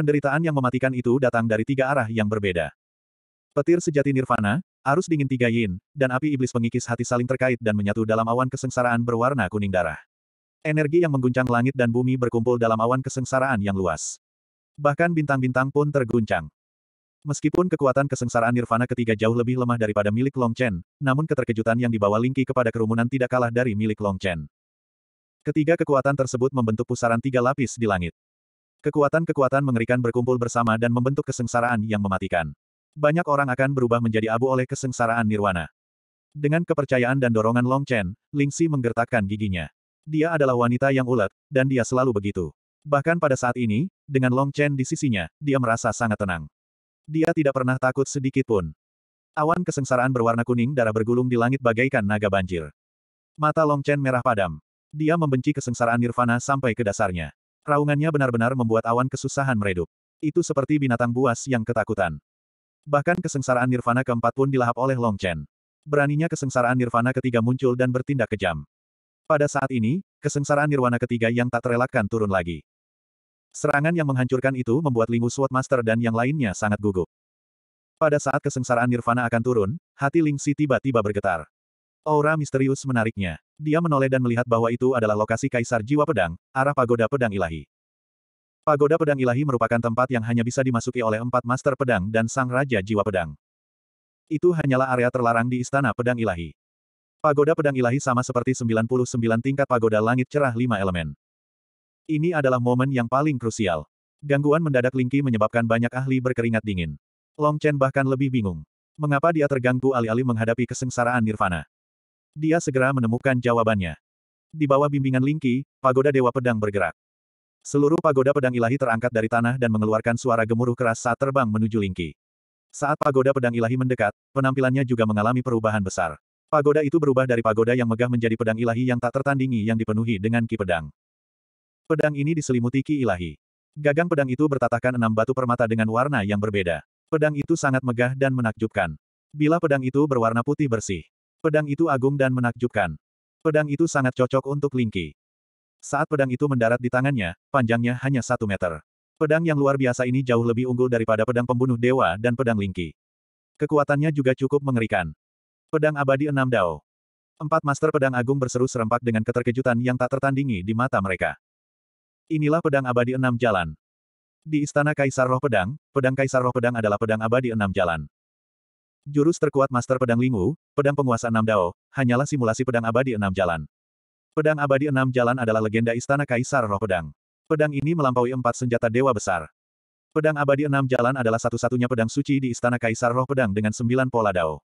Penderitaan yang mematikan itu datang dari tiga arah yang berbeda. Petir sejati nirvana, arus dingin tiga yin, dan api iblis pengikis hati saling terkait dan menyatu dalam awan kesengsaraan berwarna kuning darah. Energi yang mengguncang langit dan bumi berkumpul dalam awan kesengsaraan yang luas. Bahkan bintang-bintang pun terguncang. Meskipun kekuatan kesengsaraan Nirvana ketiga jauh lebih lemah daripada milik Long Chen, namun keterkejutan yang dibawa Lingqi kepada kerumunan tidak kalah dari milik Long Chen. Ketiga kekuatan tersebut membentuk pusaran tiga lapis di langit. Kekuatan-kekuatan mengerikan berkumpul bersama dan membentuk kesengsaraan yang mematikan. Banyak orang akan berubah menjadi abu oleh kesengsaraan nirwana. Dengan kepercayaan dan dorongan Long Chen, Ling Xi menggertakkan giginya. Dia adalah wanita yang ulet, dan dia selalu begitu. Bahkan pada saat ini, dengan Long Chen di sisinya, dia merasa sangat tenang. Dia tidak pernah takut sedikit pun. Awan kesengsaraan berwarna kuning darah bergulung di langit bagaikan naga banjir. Mata Long Chen merah padam. Dia membenci kesengsaraan nirvana sampai ke dasarnya. Raungannya benar-benar membuat awan kesusahan meredup. Itu seperti binatang buas yang ketakutan. Bahkan kesengsaraan nirvana keempat pun dilahap oleh Long Chen. Beraninya kesengsaraan nirvana ketiga muncul dan bertindak kejam. Pada saat ini, kesengsaraan nirwana ketiga yang tak terelakkan turun lagi. Serangan yang menghancurkan itu membuat Lingu Sword Master dan yang lainnya sangat gugup. Pada saat kesengsaraan nirvana akan turun, hati Ling Si tiba-tiba bergetar. Aura misterius menariknya. Dia menoleh dan melihat bahwa itu adalah lokasi Kaisar Jiwa Pedang, arah Pagoda Pedang Ilahi. Pagoda Pedang Ilahi merupakan tempat yang hanya bisa dimasuki oleh empat Master Pedang dan Sang Raja Jiwa Pedang. Itu hanyalah area terlarang di Istana Pedang Ilahi. Pagoda Pedang Ilahi sama seperti 99 tingkat Pagoda Langit Cerah lima elemen. Ini adalah momen yang paling krusial. Gangguan mendadak Lingki menyebabkan banyak ahli berkeringat dingin. Long Chen bahkan lebih bingung. Mengapa dia terganggu alih-alih menghadapi kesengsaraan Nirvana? Dia segera menemukan jawabannya. Di bawah bimbingan Lingqi, pagoda Dewa Pedang bergerak. Seluruh pagoda pedang ilahi terangkat dari tanah dan mengeluarkan suara gemuruh keras saat terbang menuju Lingqi. Saat pagoda pedang ilahi mendekat, penampilannya juga mengalami perubahan besar. Pagoda itu berubah dari pagoda yang megah menjadi pedang ilahi yang tak tertandingi yang dipenuhi dengan ki pedang. Pedang ini diselimuti ki ilahi. Gagang pedang itu bertatahkan enam batu permata dengan warna yang berbeda. Pedang itu sangat megah dan menakjubkan. Bila pedang itu berwarna putih bersih, Pedang itu agung dan menakjubkan. Pedang itu sangat cocok untuk Lingqi. Saat pedang itu mendarat di tangannya, panjangnya hanya satu meter. Pedang yang luar biasa ini jauh lebih unggul daripada pedang pembunuh dewa dan pedang Lingqi. Kekuatannya juga cukup mengerikan. Pedang abadi enam dao. Empat master pedang agung berseru serempak dengan keterkejutan yang tak tertandingi di mata mereka. Inilah pedang abadi enam jalan. Di Istana Kaisar Roh Pedang, pedang Kaisar Roh Pedang adalah pedang abadi enam jalan. Jurus terkuat Master Pedang Lingwu, Pedang Penguasa Enam Dao, hanyalah simulasi pedang abadi enam jalan. Pedang abadi enam jalan adalah legenda Istana Kaisar Roh Pedang. Pedang ini melampaui empat senjata dewa besar. Pedang abadi enam jalan adalah satu-satunya pedang suci di Istana Kaisar Roh Pedang dengan sembilan pola Dao.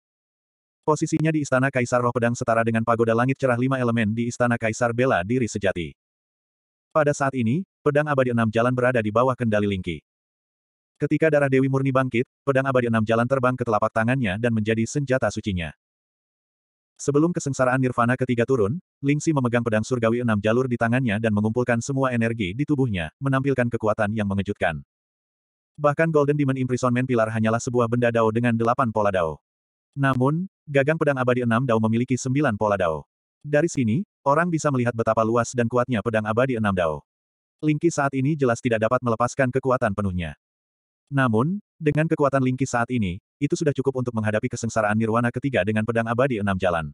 Posisinya di Istana Kaisar Roh Pedang setara dengan pagoda langit cerah lima elemen di Istana Kaisar Bela Diri Sejati. Pada saat ini, pedang abadi enam jalan berada di bawah kendali Lingki. Ketika darah Dewi Murni bangkit, pedang abadi enam jalan terbang ke telapak tangannya dan menjadi senjata sucinya. Sebelum kesengsaraan nirvana ketiga turun, Lingxi memegang pedang surgawi enam jalur di tangannya dan mengumpulkan semua energi di tubuhnya, menampilkan kekuatan yang mengejutkan. Bahkan Golden Demon Imprisonment Pilar hanyalah sebuah benda dao dengan delapan pola dao. Namun, gagang pedang abadi enam dao memiliki sembilan pola dao. Dari sini, orang bisa melihat betapa luas dan kuatnya pedang abadi enam dao. Lingki saat ini jelas tidak dapat melepaskan kekuatan penuhnya. Namun, dengan kekuatan Lingki saat ini, itu sudah cukup untuk menghadapi kesengsaraan Nirwana ketiga dengan pedang abadi enam jalan.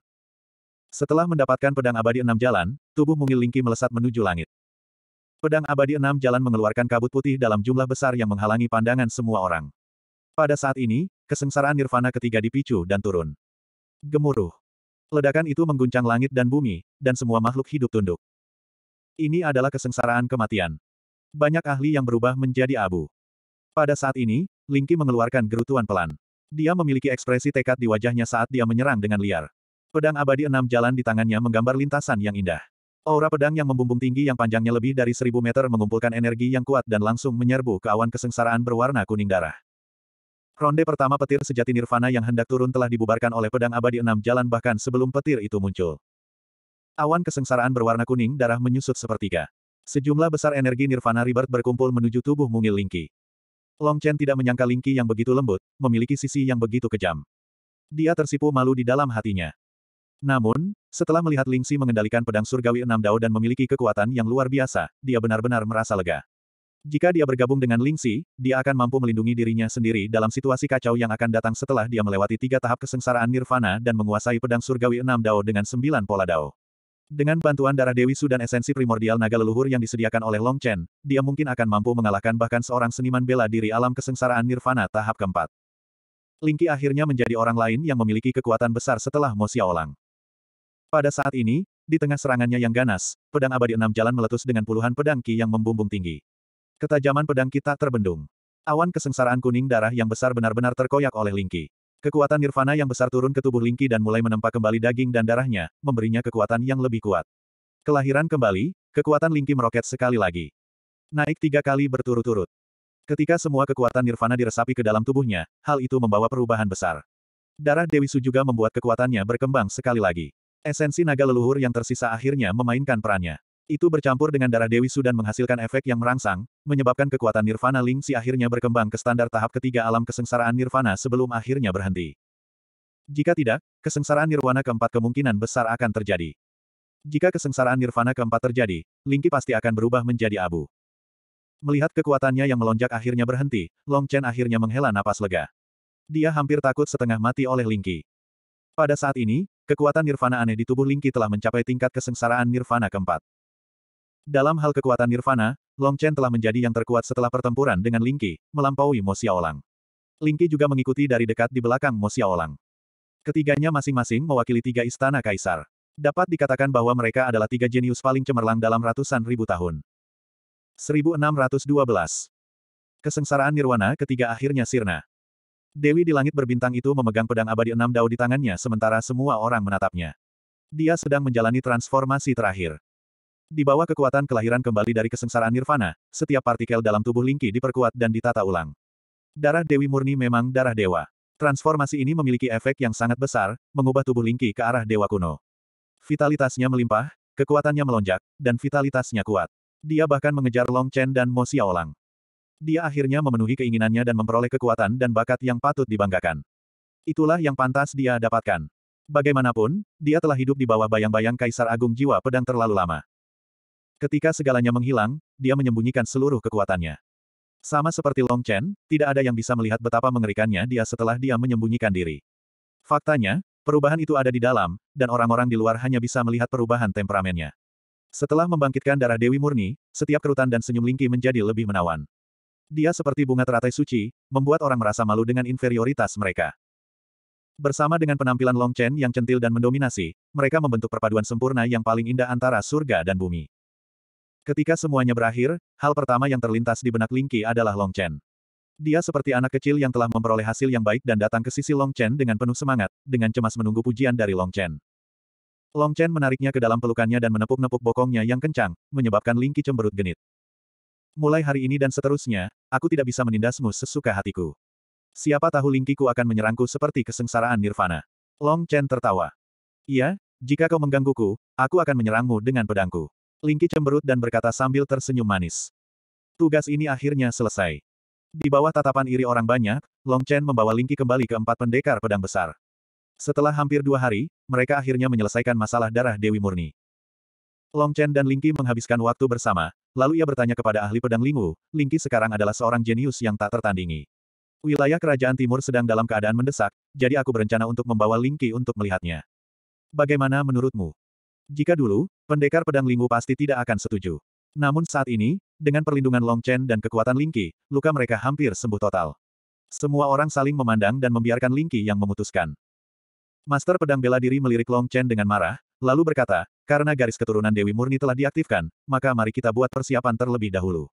Setelah mendapatkan pedang abadi enam jalan, tubuh mungil Lingki melesat menuju langit. Pedang abadi enam jalan mengeluarkan kabut putih dalam jumlah besar yang menghalangi pandangan semua orang. Pada saat ini, kesengsaraan Nirvana ketiga dipicu dan turun. Gemuruh. Ledakan itu mengguncang langit dan bumi, dan semua makhluk hidup tunduk. Ini adalah kesengsaraan kematian. Banyak ahli yang berubah menjadi abu. Pada saat ini, Lingqi mengeluarkan gerutuan pelan. Dia memiliki ekspresi tekad di wajahnya saat dia menyerang dengan liar. Pedang abadi enam jalan di tangannya menggambar lintasan yang indah. Aura pedang yang membumbung tinggi yang panjangnya lebih dari seribu meter mengumpulkan energi yang kuat dan langsung menyerbu ke awan kesengsaraan berwarna kuning darah. Ronde pertama petir sejati Nirvana yang hendak turun telah dibubarkan oleh pedang abadi enam jalan bahkan sebelum petir itu muncul. Awan kesengsaraan berwarna kuning darah menyusut sepertiga. Sejumlah besar energi Nirvana ribet berkumpul menuju tubuh mungil lingki. Long Chen tidak menyangka Lingqi yang begitu lembut, memiliki sisi yang begitu kejam. Dia tersipu malu di dalam hatinya. Namun, setelah melihat Ling Lingxi mengendalikan pedang surgawi enam dao dan memiliki kekuatan yang luar biasa, dia benar-benar merasa lega. Jika dia bergabung dengan Ling Lingxi, dia akan mampu melindungi dirinya sendiri dalam situasi kacau yang akan datang setelah dia melewati tiga tahap kesengsaraan nirvana dan menguasai pedang surgawi enam dao dengan sembilan pola dao. Dengan bantuan darah Dewi Su dan esensi primordial naga leluhur yang disediakan oleh Long Chen, dia mungkin akan mampu mengalahkan bahkan seorang seniman bela diri alam kesengsaraan Nirvana tahap keempat. Lingqi akhirnya menjadi orang lain yang memiliki kekuatan besar setelah Mo Xiaolang. Pada saat ini, di tengah serangannya yang ganas, pedang abadi enam jalan meletus dengan puluhan pedang ki yang membumbung tinggi. Ketajaman pedang kita terbendung. Awan kesengsaraan kuning darah yang besar benar-benar terkoyak oleh Lingqi. Kekuatan nirvana yang besar turun ke tubuh Lingqi dan mulai menempa kembali daging dan darahnya, memberinya kekuatan yang lebih kuat. Kelahiran kembali, kekuatan Lingqi meroket sekali lagi. Naik tiga kali berturut-turut. Ketika semua kekuatan nirvana diresapi ke dalam tubuhnya, hal itu membawa perubahan besar. Darah Dewi Su juga membuat kekuatannya berkembang sekali lagi. Esensi naga leluhur yang tersisa akhirnya memainkan perannya. Itu bercampur dengan darah Dewi Sudan menghasilkan efek yang merangsang, menyebabkan kekuatan Nirvana Ling Si akhirnya berkembang ke standar tahap ketiga alam kesengsaraan Nirvana sebelum akhirnya berhenti. Jika tidak, kesengsaraan Nirwana keempat kemungkinan besar akan terjadi. Jika kesengsaraan Nirvana keempat terjadi, Lingqi pasti akan berubah menjadi abu. Melihat kekuatannya yang melonjak akhirnya berhenti, Long Chen akhirnya menghela napas lega. Dia hampir takut setengah mati oleh Lingqi. Pada saat ini, kekuatan Nirvana aneh di tubuh Lingqi telah mencapai tingkat kesengsaraan Nirvana keempat. Dalam hal kekuatan Nirvana, Long Chen telah menjadi yang terkuat setelah pertempuran dengan Lingqi, melampaui Mo Xiaolang. Lingqi juga mengikuti dari dekat di belakang Mo Xiaolang. Ketiganya masing-masing mewakili tiga istana kaisar. Dapat dikatakan bahwa mereka adalah tiga jenius paling cemerlang dalam ratusan ribu tahun. 1612 Kesengsaraan Nirwana ketiga akhirnya sirna. Dewi di langit berbintang itu memegang pedang abadi enam dao di tangannya sementara semua orang menatapnya. Dia sedang menjalani transformasi terakhir. Di bawah kekuatan kelahiran kembali dari kesengsaraan nirvana, setiap partikel dalam tubuh Lingqi diperkuat dan ditata ulang. Darah Dewi Murni memang darah dewa. Transformasi ini memiliki efek yang sangat besar, mengubah tubuh Lingqi ke arah dewa kuno. Vitalitasnya melimpah, kekuatannya melonjak, dan vitalitasnya kuat. Dia bahkan mengejar Long Chen dan Mo Xiaolang. Dia akhirnya memenuhi keinginannya dan memperoleh kekuatan dan bakat yang patut dibanggakan. Itulah yang pantas dia dapatkan. Bagaimanapun, dia telah hidup di bawah bayang-bayang Kaisar Agung Jiwa Pedang terlalu lama. Ketika segalanya menghilang, dia menyembunyikan seluruh kekuatannya. Sama seperti Long Chen, tidak ada yang bisa melihat betapa mengerikannya dia setelah dia menyembunyikan diri. Faktanya, perubahan itu ada di dalam, dan orang-orang di luar hanya bisa melihat perubahan temperamennya. Setelah membangkitkan darah Dewi Murni, setiap kerutan dan senyum Lingki menjadi lebih menawan. Dia seperti bunga teratai suci, membuat orang merasa malu dengan inferioritas mereka. Bersama dengan penampilan Long Chen yang centil dan mendominasi, mereka membentuk perpaduan sempurna yang paling indah antara surga dan bumi. Ketika semuanya berakhir, hal pertama yang terlintas di benak Lingqi adalah Long Chen. Dia seperti anak kecil yang telah memperoleh hasil yang baik dan datang ke sisi Long Chen dengan penuh semangat, dengan cemas menunggu pujian dari Long Chen. Long Chen menariknya ke dalam pelukannya dan menepuk-nepuk bokongnya yang kencang, menyebabkan Lingqi cemberut genit. Mulai hari ini dan seterusnya, aku tidak bisa menindasmu sesuka hatiku. Siapa tahu Lingkiku akan menyerangku seperti kesengsaraan nirvana. Long Chen tertawa. Iya, jika kau menggangguku, aku akan menyerangmu dengan pedangku. Lingki cemberut dan berkata sambil tersenyum manis. Tugas ini akhirnya selesai. Di bawah tatapan iri orang banyak, Long Chen membawa Lingki kembali ke empat pendekar pedang besar. Setelah hampir dua hari, mereka akhirnya menyelesaikan masalah darah Dewi Murni. Long Chen dan Lingki menghabiskan waktu bersama, lalu ia bertanya kepada ahli pedang Lingwu, Lingki sekarang adalah seorang jenius yang tak tertandingi. Wilayah kerajaan timur sedang dalam keadaan mendesak, jadi aku berencana untuk membawa Lingki untuk melihatnya. Bagaimana menurutmu? Jika dulu, Pendekar pedang Limu pasti tidak akan setuju. Namun saat ini, dengan perlindungan Long Chen dan kekuatan Lingqi, luka mereka hampir sembuh total. Semua orang saling memandang dan membiarkan Lingqi yang memutuskan. Master pedang bela diri melirik Long Chen dengan marah, lalu berkata, karena garis keturunan Dewi Murni telah diaktifkan, maka mari kita buat persiapan terlebih dahulu.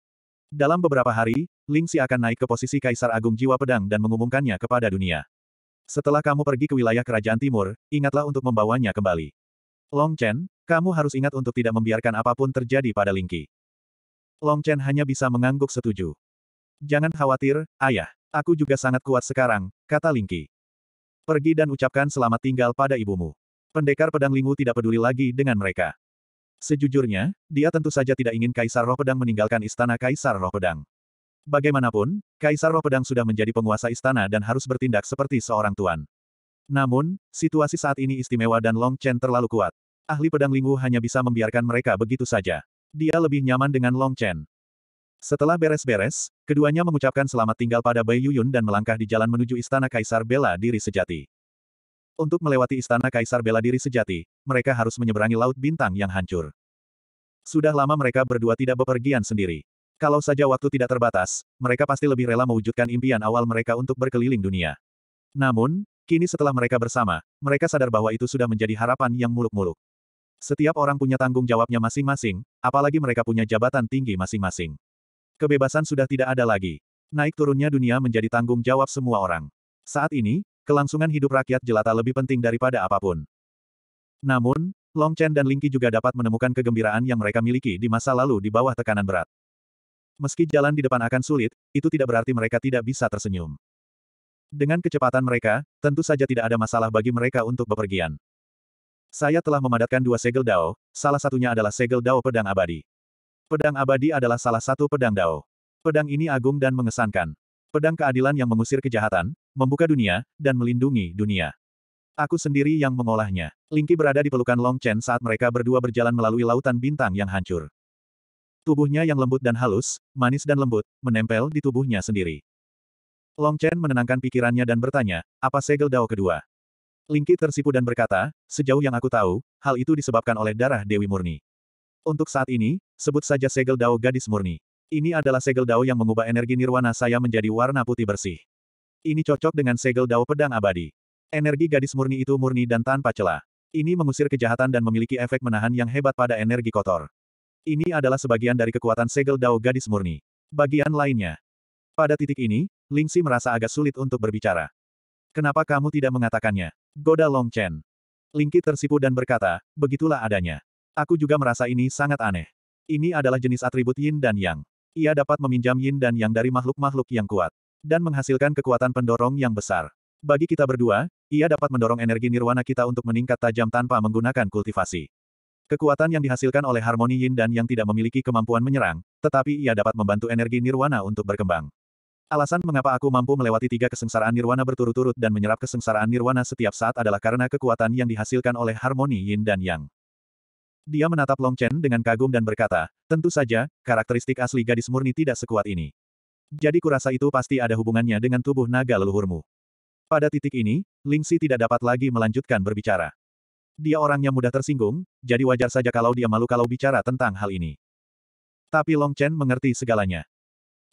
Dalam beberapa hari, Ling Xi akan naik ke posisi Kaisar Agung Jiwa Pedang dan mengumumkannya kepada dunia. Setelah kamu pergi ke wilayah Kerajaan Timur, ingatlah untuk membawanya kembali. Long Chen, kamu harus ingat untuk tidak membiarkan apapun terjadi pada Lingqi. Long Chen hanya bisa mengangguk setuju. Jangan khawatir, ayah. Aku juga sangat kuat sekarang, kata Lingqi. Pergi dan ucapkan selamat tinggal pada ibumu. Pendekar pedang Lingu tidak peduli lagi dengan mereka. Sejujurnya, dia tentu saja tidak ingin Kaisar Roh Pedang meninggalkan istana Kaisar Roh Pedang. Bagaimanapun, Kaisar Roh Pedang sudah menjadi penguasa istana dan harus bertindak seperti seorang tuan. Namun, situasi saat ini istimewa dan Long Chen terlalu kuat. Ahli pedang Lingwu hanya bisa membiarkan mereka begitu saja. Dia lebih nyaman dengan Long Chen. Setelah beres-beres, keduanya mengucapkan selamat tinggal pada Bai Yuyun dan melangkah di jalan menuju Istana Kaisar Bela Diri Sejati. Untuk melewati Istana Kaisar Bela Diri Sejati, mereka harus menyeberangi Laut Bintang yang hancur. Sudah lama mereka berdua tidak bepergian sendiri. Kalau saja waktu tidak terbatas, mereka pasti lebih rela mewujudkan impian awal mereka untuk berkeliling dunia. Namun, Kini setelah mereka bersama, mereka sadar bahwa itu sudah menjadi harapan yang muluk-muluk. Setiap orang punya tanggung jawabnya masing-masing, apalagi mereka punya jabatan tinggi masing-masing. Kebebasan sudah tidak ada lagi. Naik turunnya dunia menjadi tanggung jawab semua orang. Saat ini, kelangsungan hidup rakyat jelata lebih penting daripada apapun. Namun, Long Chen dan Lingqi juga dapat menemukan kegembiraan yang mereka miliki di masa lalu di bawah tekanan berat. Meski jalan di depan akan sulit, itu tidak berarti mereka tidak bisa tersenyum. Dengan kecepatan mereka, tentu saja tidak ada masalah bagi mereka untuk bepergian. Saya telah memadatkan dua segel dao, salah satunya adalah segel dao pedang abadi. Pedang abadi adalah salah satu pedang dao. Pedang ini agung dan mengesankan. Pedang keadilan yang mengusir kejahatan, membuka dunia, dan melindungi dunia. Aku sendiri yang mengolahnya. Lingki berada di pelukan Long Chen saat mereka berdua berjalan melalui lautan bintang yang hancur. Tubuhnya yang lembut dan halus, manis dan lembut, menempel di tubuhnya sendiri. Long Chen menenangkan pikirannya dan bertanya, apa segel Dao kedua? Lingqi tersipu dan berkata, sejauh yang aku tahu, hal itu disebabkan oleh darah Dewi Murni. Untuk saat ini, sebut saja segel Dao gadis murni. Ini adalah segel Dao yang mengubah energi nirwana saya menjadi warna putih bersih. Ini cocok dengan segel Dao pedang abadi. Energi gadis murni itu murni dan tanpa celah. Ini mengusir kejahatan dan memiliki efek menahan yang hebat pada energi kotor. Ini adalah sebagian dari kekuatan segel Dao gadis murni. Bagian lainnya, pada titik ini, Lingxi merasa agak sulit untuk berbicara. Kenapa kamu tidak mengatakannya? Goda Long Chen. Lingqi tersipu dan berkata, begitulah adanya. Aku juga merasa ini sangat aneh. Ini adalah jenis atribut yin dan yang. Ia dapat meminjam yin dan yang dari makhluk-makhluk yang kuat. Dan menghasilkan kekuatan pendorong yang besar. Bagi kita berdua, ia dapat mendorong energi nirwana kita untuk meningkat tajam tanpa menggunakan kultivasi. Kekuatan yang dihasilkan oleh harmoni yin dan yang tidak memiliki kemampuan menyerang, tetapi ia dapat membantu energi nirwana untuk berkembang. Alasan mengapa aku mampu melewati tiga kesengsaraan nirwana berturut-turut dan menyerap kesengsaraan nirwana setiap saat adalah karena kekuatan yang dihasilkan oleh harmoni yin dan yang. Dia menatap Long Chen dengan kagum dan berkata, tentu saja, karakteristik asli gadis murni tidak sekuat ini. Jadi kurasa itu pasti ada hubungannya dengan tubuh naga leluhurmu. Pada titik ini, Ling Xi tidak dapat lagi melanjutkan berbicara. Dia orangnya mudah tersinggung, jadi wajar saja kalau dia malu kalau bicara tentang hal ini. Tapi Long Chen mengerti segalanya.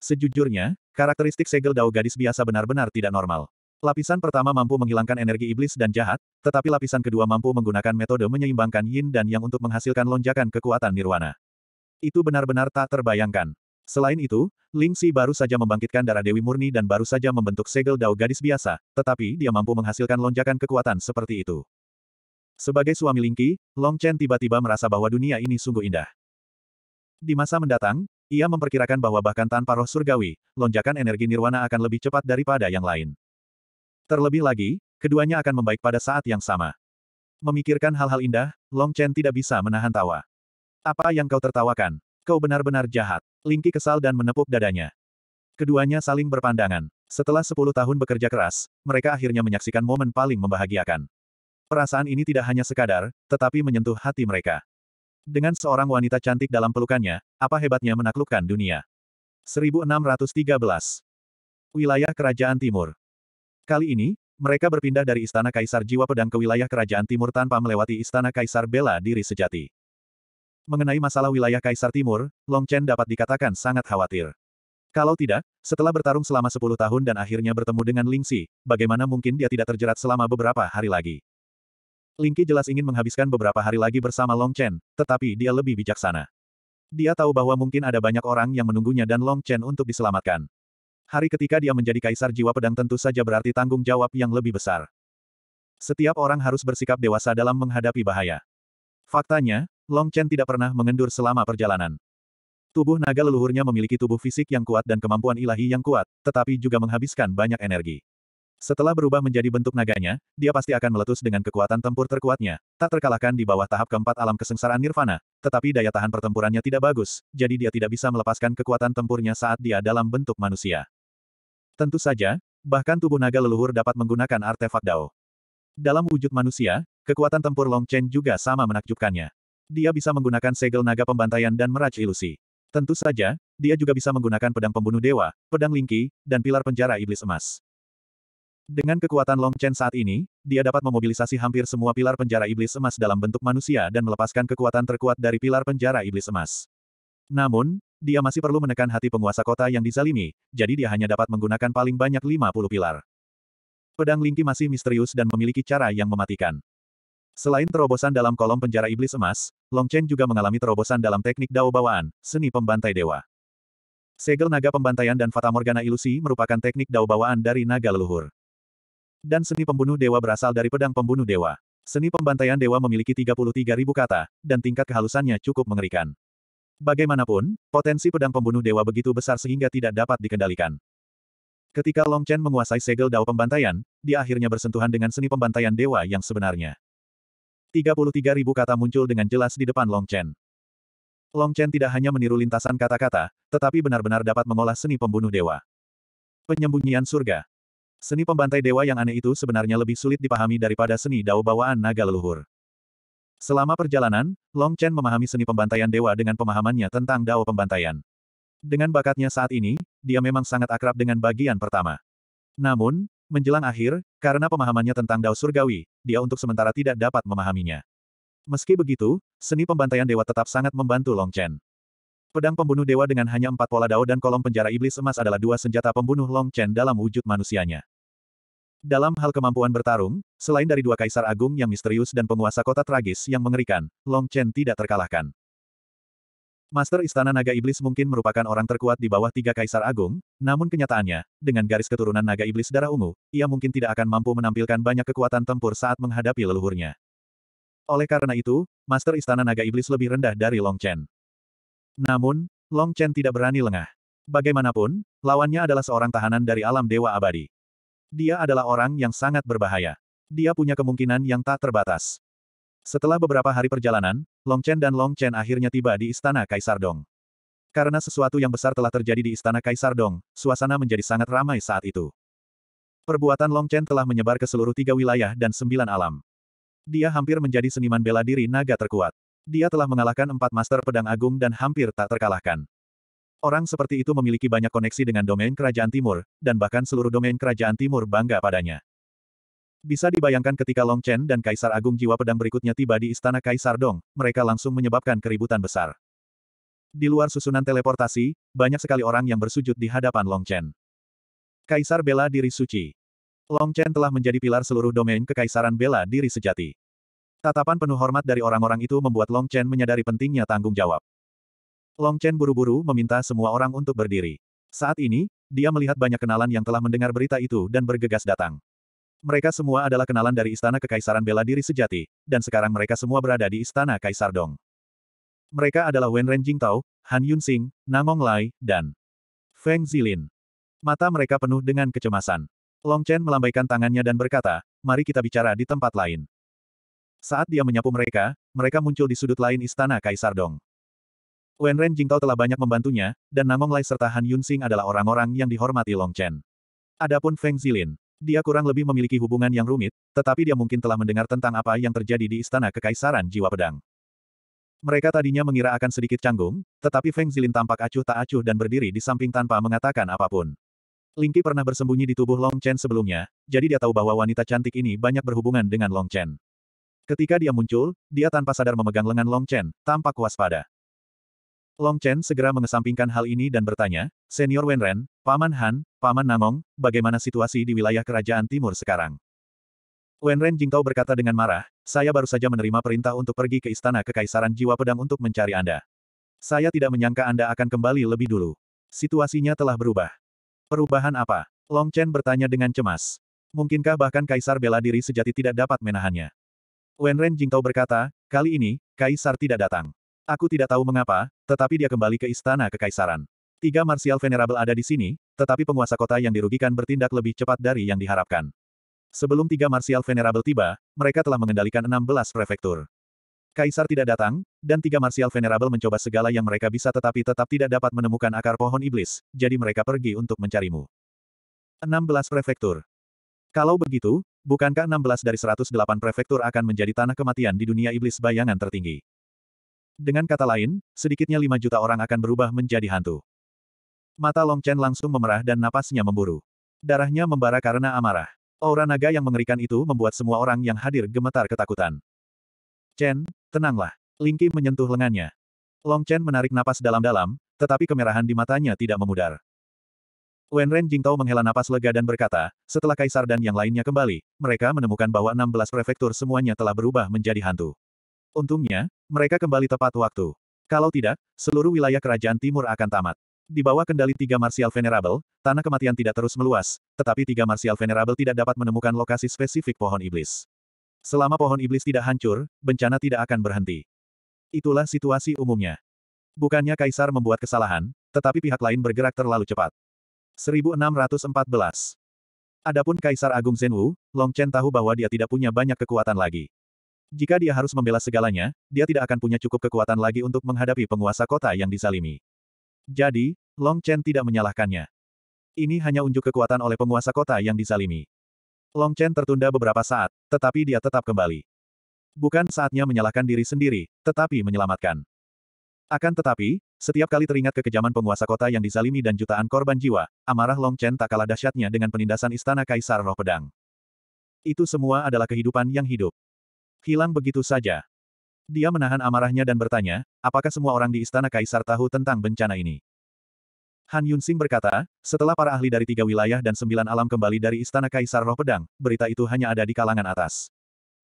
Sejujurnya, Karakteristik segel dao gadis biasa benar-benar tidak normal. Lapisan pertama mampu menghilangkan energi iblis dan jahat, tetapi lapisan kedua mampu menggunakan metode menyeimbangkan yin dan yang untuk menghasilkan lonjakan kekuatan nirwana. Itu benar-benar tak terbayangkan. Selain itu, Ling Xi baru saja membangkitkan darah Dewi Murni dan baru saja membentuk segel dao gadis biasa, tetapi dia mampu menghasilkan lonjakan kekuatan seperti itu. Sebagai suami Lingqi, Long Chen tiba-tiba merasa bahwa dunia ini sungguh indah. Di masa mendatang, ia memperkirakan bahwa bahkan tanpa roh surgawi, lonjakan energi nirwana akan lebih cepat daripada yang lain. Terlebih lagi, keduanya akan membaik pada saat yang sama. Memikirkan hal-hal indah, Long Chen tidak bisa menahan tawa. Apa yang kau tertawakan? Kau benar-benar jahat. Lingki kesal dan menepuk dadanya. Keduanya saling berpandangan. Setelah sepuluh tahun bekerja keras, mereka akhirnya menyaksikan momen paling membahagiakan. Perasaan ini tidak hanya sekadar, tetapi menyentuh hati mereka. Dengan seorang wanita cantik dalam pelukannya, apa hebatnya menaklukkan dunia. 1613. Wilayah Kerajaan Timur. Kali ini, mereka berpindah dari Istana Kaisar Jiwa Pedang ke wilayah Kerajaan Timur tanpa melewati Istana Kaisar Bela Diri Sejati. Mengenai masalah wilayah Kaisar Timur, Long Chen dapat dikatakan sangat khawatir. Kalau tidak, setelah bertarung selama 10 tahun dan akhirnya bertemu dengan Ling Xi, bagaimana mungkin dia tidak terjerat selama beberapa hari lagi? Lingqi jelas ingin menghabiskan beberapa hari lagi bersama Long Chen, tetapi dia lebih bijaksana. Dia tahu bahwa mungkin ada banyak orang yang menunggunya dan Long Chen untuk diselamatkan. Hari ketika dia menjadi kaisar jiwa pedang tentu saja berarti tanggung jawab yang lebih besar. Setiap orang harus bersikap dewasa dalam menghadapi bahaya. Faktanya, Long Chen tidak pernah mengendur selama perjalanan. Tubuh naga leluhurnya memiliki tubuh fisik yang kuat dan kemampuan ilahi yang kuat, tetapi juga menghabiskan banyak energi. Setelah berubah menjadi bentuk naganya, dia pasti akan meletus dengan kekuatan tempur terkuatnya, tak terkalahkan di bawah tahap keempat alam kesengsaraan nirvana, tetapi daya tahan pertempurannya tidak bagus, jadi dia tidak bisa melepaskan kekuatan tempurnya saat dia dalam bentuk manusia. Tentu saja, bahkan tubuh naga leluhur dapat menggunakan artefak Dao. Dalam wujud manusia, kekuatan tempur Long Chen juga sama menakjubkannya. Dia bisa menggunakan segel naga pembantaian dan meraj ilusi. Tentu saja, dia juga bisa menggunakan pedang pembunuh dewa, pedang lingki, dan pilar penjara iblis emas. Dengan kekuatan Long Chen saat ini, dia dapat memobilisasi hampir semua pilar penjara iblis emas dalam bentuk manusia dan melepaskan kekuatan terkuat dari pilar penjara iblis emas. Namun, dia masih perlu menekan hati penguasa kota yang dizalimi, jadi dia hanya dapat menggunakan paling banyak 50 pilar. Pedang Lingki masih misterius dan memiliki cara yang mematikan. Selain terobosan dalam kolom penjara iblis emas, Long Chen juga mengalami terobosan dalam teknik dao bawaan, seni pembantai dewa. Segel naga pembantaian dan Fata Morgana ilusi merupakan teknik dao bawaan dari naga leluhur. Dan seni pembunuh dewa berasal dari pedang pembunuh dewa. Seni pembantaian dewa memiliki 33.000 kata, dan tingkat kehalusannya cukup mengerikan. Bagaimanapun, potensi pedang pembunuh dewa begitu besar sehingga tidak dapat dikendalikan. Ketika Long Chen menguasai segel dao pembantaian, dia akhirnya bersentuhan dengan seni pembantaian dewa yang sebenarnya. 33.000 kata muncul dengan jelas di depan Long Chen. Long Chen tidak hanya meniru lintasan kata-kata, tetapi benar-benar dapat mengolah seni pembunuh dewa. Penyembunyian surga, Seni pembantai dewa yang aneh itu sebenarnya lebih sulit dipahami daripada seni dao bawaan naga leluhur. Selama perjalanan, Long Chen memahami seni pembantaian dewa dengan pemahamannya tentang dao pembantaian. Dengan bakatnya saat ini, dia memang sangat akrab dengan bagian pertama. Namun, menjelang akhir, karena pemahamannya tentang dao surgawi, dia untuk sementara tidak dapat memahaminya. Meski begitu, seni pembantaian dewa tetap sangat membantu Long Chen. Pedang pembunuh dewa dengan hanya empat pola dao dan kolom penjara iblis emas adalah dua senjata pembunuh Long Chen dalam wujud manusianya. Dalam hal kemampuan bertarung, selain dari dua kaisar agung yang misterius dan penguasa kota tragis yang mengerikan, Long Chen tidak terkalahkan. Master Istana Naga Iblis mungkin merupakan orang terkuat di bawah tiga kaisar agung, namun kenyataannya, dengan garis keturunan Naga Iblis darah ungu, ia mungkin tidak akan mampu menampilkan banyak kekuatan tempur saat menghadapi leluhurnya. Oleh karena itu, Master Istana Naga Iblis lebih rendah dari Long Chen. Namun, Long Chen tidak berani lengah. Bagaimanapun, lawannya adalah seorang tahanan dari alam dewa abadi. Dia adalah orang yang sangat berbahaya. Dia punya kemungkinan yang tak terbatas. Setelah beberapa hari perjalanan, Long Chen dan Long Chen akhirnya tiba di Istana Kaisar Dong. Karena sesuatu yang besar telah terjadi di Istana Kaisar Dong, suasana menjadi sangat ramai saat itu. Perbuatan Long Chen telah menyebar ke seluruh tiga wilayah dan sembilan alam. Dia hampir menjadi seniman bela diri naga terkuat. Dia telah mengalahkan empat master pedang agung dan hampir tak terkalahkan. Orang seperti itu memiliki banyak koneksi dengan domain kerajaan timur, dan bahkan seluruh domain kerajaan timur bangga padanya. Bisa dibayangkan ketika Long Chen dan Kaisar Agung Jiwa Pedang berikutnya tiba di Istana Kaisar Dong, mereka langsung menyebabkan keributan besar. Di luar susunan teleportasi, banyak sekali orang yang bersujud di hadapan Long Chen. Kaisar Bela Diri Suci Long Chen telah menjadi pilar seluruh domain kekaisaran bela diri sejati. Tatapan penuh hormat dari orang-orang itu membuat Long Chen menyadari pentingnya tanggung jawab. Long Chen buru-buru meminta semua orang untuk berdiri. Saat ini, dia melihat banyak kenalan yang telah mendengar berita itu dan bergegas datang. Mereka semua adalah kenalan dari Istana Kekaisaran Bela Diri Sejati, dan sekarang mereka semua berada di Istana Kaisar Dong. Mereka adalah Wen Ren Jingtao, Han Yun Sing, Namong Lai, dan Feng Zilin. Mata mereka penuh dengan kecemasan. Long Chen melambaikan tangannya dan berkata, mari kita bicara di tempat lain. Saat dia menyapu mereka, mereka muncul di sudut lain Istana Kaisar Dong. Wen Ren Jingtao telah banyak membantunya, dan Namong Lai serta Han Sing adalah orang-orang yang dihormati Long Chen. Adapun Feng Zilin, dia kurang lebih memiliki hubungan yang rumit, tetapi dia mungkin telah mendengar tentang apa yang terjadi di Istana Kekaisaran Jiwa Pedang. Mereka tadinya mengira akan sedikit canggung, tetapi Feng Zilin tampak acuh tak acuh dan berdiri di samping tanpa mengatakan apapun. Lingqi pernah bersembunyi di tubuh Long Chen sebelumnya, jadi dia tahu bahwa wanita cantik ini banyak berhubungan dengan Long Chen. Ketika dia muncul, dia tanpa sadar memegang lengan Long Chen, tampak waspada. Long Chen segera mengesampingkan hal ini dan bertanya, Senior Wenren, Paman Han, Paman Namong, bagaimana situasi di wilayah kerajaan timur sekarang? Wenren Jingtao berkata dengan marah, saya baru saja menerima perintah untuk pergi ke istana kekaisaran jiwa pedang untuk mencari Anda. Saya tidak menyangka Anda akan kembali lebih dulu. Situasinya telah berubah. Perubahan apa? Long Chen bertanya dengan cemas. Mungkinkah bahkan kaisar bela diri sejati tidak dapat menahannya? Wenren Jingtao berkata, kali ini, kaisar tidak datang. Aku tidak tahu mengapa, tetapi dia kembali ke istana kekaisaran. Tiga Martial Venerable ada di sini, tetapi penguasa kota yang dirugikan bertindak lebih cepat dari yang diharapkan. Sebelum tiga Martial Venerable tiba, mereka telah mengendalikan 16 prefektur. Kaisar tidak datang, dan tiga Martial Venerable mencoba segala yang mereka bisa tetapi tetap tidak dapat menemukan akar pohon iblis, jadi mereka pergi untuk mencarimu. 16 prefektur. Kalau begitu, bukankah 16 dari 108 prefektur akan menjadi tanah kematian di dunia iblis bayangan tertinggi? Dengan kata lain, sedikitnya lima juta orang akan berubah menjadi hantu. Mata Long Chen langsung memerah dan napasnya memburu. Darahnya membara karena amarah. Aura naga yang mengerikan itu membuat semua orang yang hadir gemetar ketakutan. Chen, tenanglah. Lingqi menyentuh lengannya. Long Chen menarik napas dalam-dalam, tetapi kemerahan di matanya tidak memudar. Wen Ren Jingtao menghela napas lega dan berkata, setelah Kaisar dan yang lainnya kembali, mereka menemukan bahwa 16 prefektur semuanya telah berubah menjadi hantu. Untungnya, mereka kembali tepat waktu. Kalau tidak, seluruh wilayah kerajaan timur akan tamat. Di bawah kendali tiga Martial Venerable, tanah kematian tidak terus meluas, tetapi tiga Martial Venerable tidak dapat menemukan lokasi spesifik pohon iblis. Selama pohon iblis tidak hancur, bencana tidak akan berhenti. Itulah situasi umumnya. Bukannya Kaisar membuat kesalahan, tetapi pihak lain bergerak terlalu cepat. 1614 Adapun Kaisar Agung Zenwu, Long Chen tahu bahwa dia tidak punya banyak kekuatan lagi. Jika dia harus membela segalanya, dia tidak akan punya cukup kekuatan lagi untuk menghadapi penguasa kota yang dizalimi. Jadi, Long Chen tidak menyalahkannya. Ini hanya unjuk kekuatan oleh penguasa kota yang dizalimi. Long Chen tertunda beberapa saat, tetapi dia tetap kembali. Bukan saatnya menyalahkan diri sendiri, tetapi menyelamatkan. Akan tetapi, setiap kali teringat kekejaman penguasa kota yang dizalimi dan jutaan korban jiwa, amarah Long Chen tak kalah dahsyatnya dengan penindasan istana Kaisar Roh Pedang. Itu semua adalah kehidupan yang hidup. Hilang begitu saja. Dia menahan amarahnya dan bertanya, apakah semua orang di Istana Kaisar tahu tentang bencana ini? Han Sing berkata, setelah para ahli dari tiga wilayah dan sembilan alam kembali dari Istana Kaisar Roh Pedang, berita itu hanya ada di kalangan atas.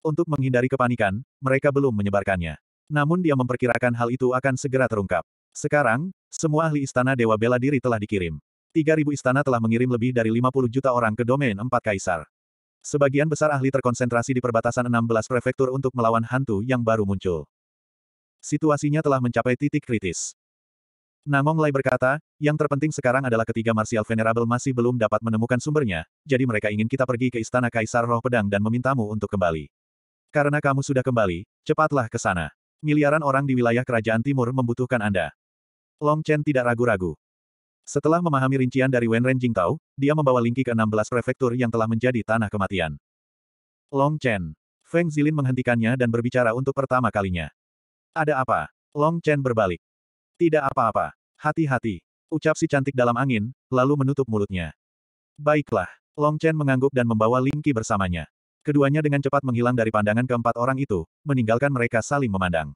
Untuk menghindari kepanikan, mereka belum menyebarkannya. Namun dia memperkirakan hal itu akan segera terungkap. Sekarang, semua ahli Istana Dewa Bela Diri telah dikirim. 3.000 istana telah mengirim lebih dari 50 juta orang ke domain empat kaisar. Sebagian besar ahli terkonsentrasi di perbatasan 16 prefektur untuk melawan hantu yang baru muncul. Situasinya telah mencapai titik kritis. Namong Lai berkata, yang terpenting sekarang adalah ketiga Martial Venerable masih belum dapat menemukan sumbernya, jadi mereka ingin kita pergi ke Istana Kaisar Roh Pedang dan memintamu untuk kembali. Karena kamu sudah kembali, cepatlah ke sana. Miliaran orang di wilayah kerajaan timur membutuhkan Anda. Long Chen tidak ragu-ragu. Setelah memahami rincian dari Wen Wenren Jingtao, dia membawa Lingqi ke 16 prefektur yang telah menjadi tanah kematian. Long Chen. Feng Zilin menghentikannya dan berbicara untuk pertama kalinya. Ada apa? Long Chen berbalik. Tidak apa-apa. Hati-hati. Ucap si cantik dalam angin, lalu menutup mulutnya. Baiklah. Long Chen mengangguk dan membawa Lingqi bersamanya. Keduanya dengan cepat menghilang dari pandangan keempat orang itu, meninggalkan mereka saling memandang.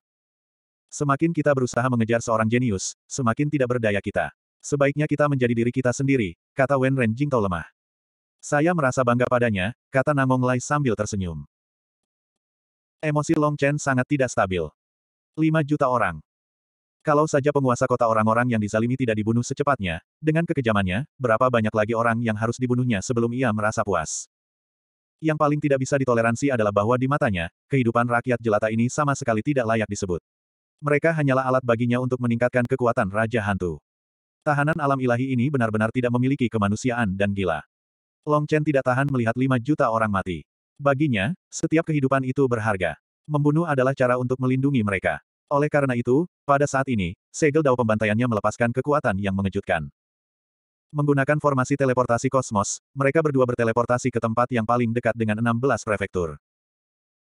Semakin kita berusaha mengejar seorang jenius, semakin tidak berdaya kita. Sebaiknya kita menjadi diri kita sendiri, kata Wen Ren Jingtao lemah. Saya merasa bangga padanya, kata Nangong Lai sambil tersenyum. Emosi Long Chen sangat tidak stabil. 5 juta orang. Kalau saja penguasa kota orang-orang yang dizalimi tidak dibunuh secepatnya, dengan kekejamannya, berapa banyak lagi orang yang harus dibunuhnya sebelum ia merasa puas. Yang paling tidak bisa ditoleransi adalah bahwa di matanya, kehidupan rakyat jelata ini sama sekali tidak layak disebut. Mereka hanyalah alat baginya untuk meningkatkan kekuatan Raja Hantu. Tahanan alam ilahi ini benar-benar tidak memiliki kemanusiaan dan gila. Long Chen tidak tahan melihat 5 juta orang mati. Baginya, setiap kehidupan itu berharga. Membunuh adalah cara untuk melindungi mereka. Oleh karena itu, pada saat ini, segel dao pembantaiannya melepaskan kekuatan yang mengejutkan. Menggunakan formasi teleportasi kosmos, mereka berdua berteleportasi ke tempat yang paling dekat dengan 16 prefektur.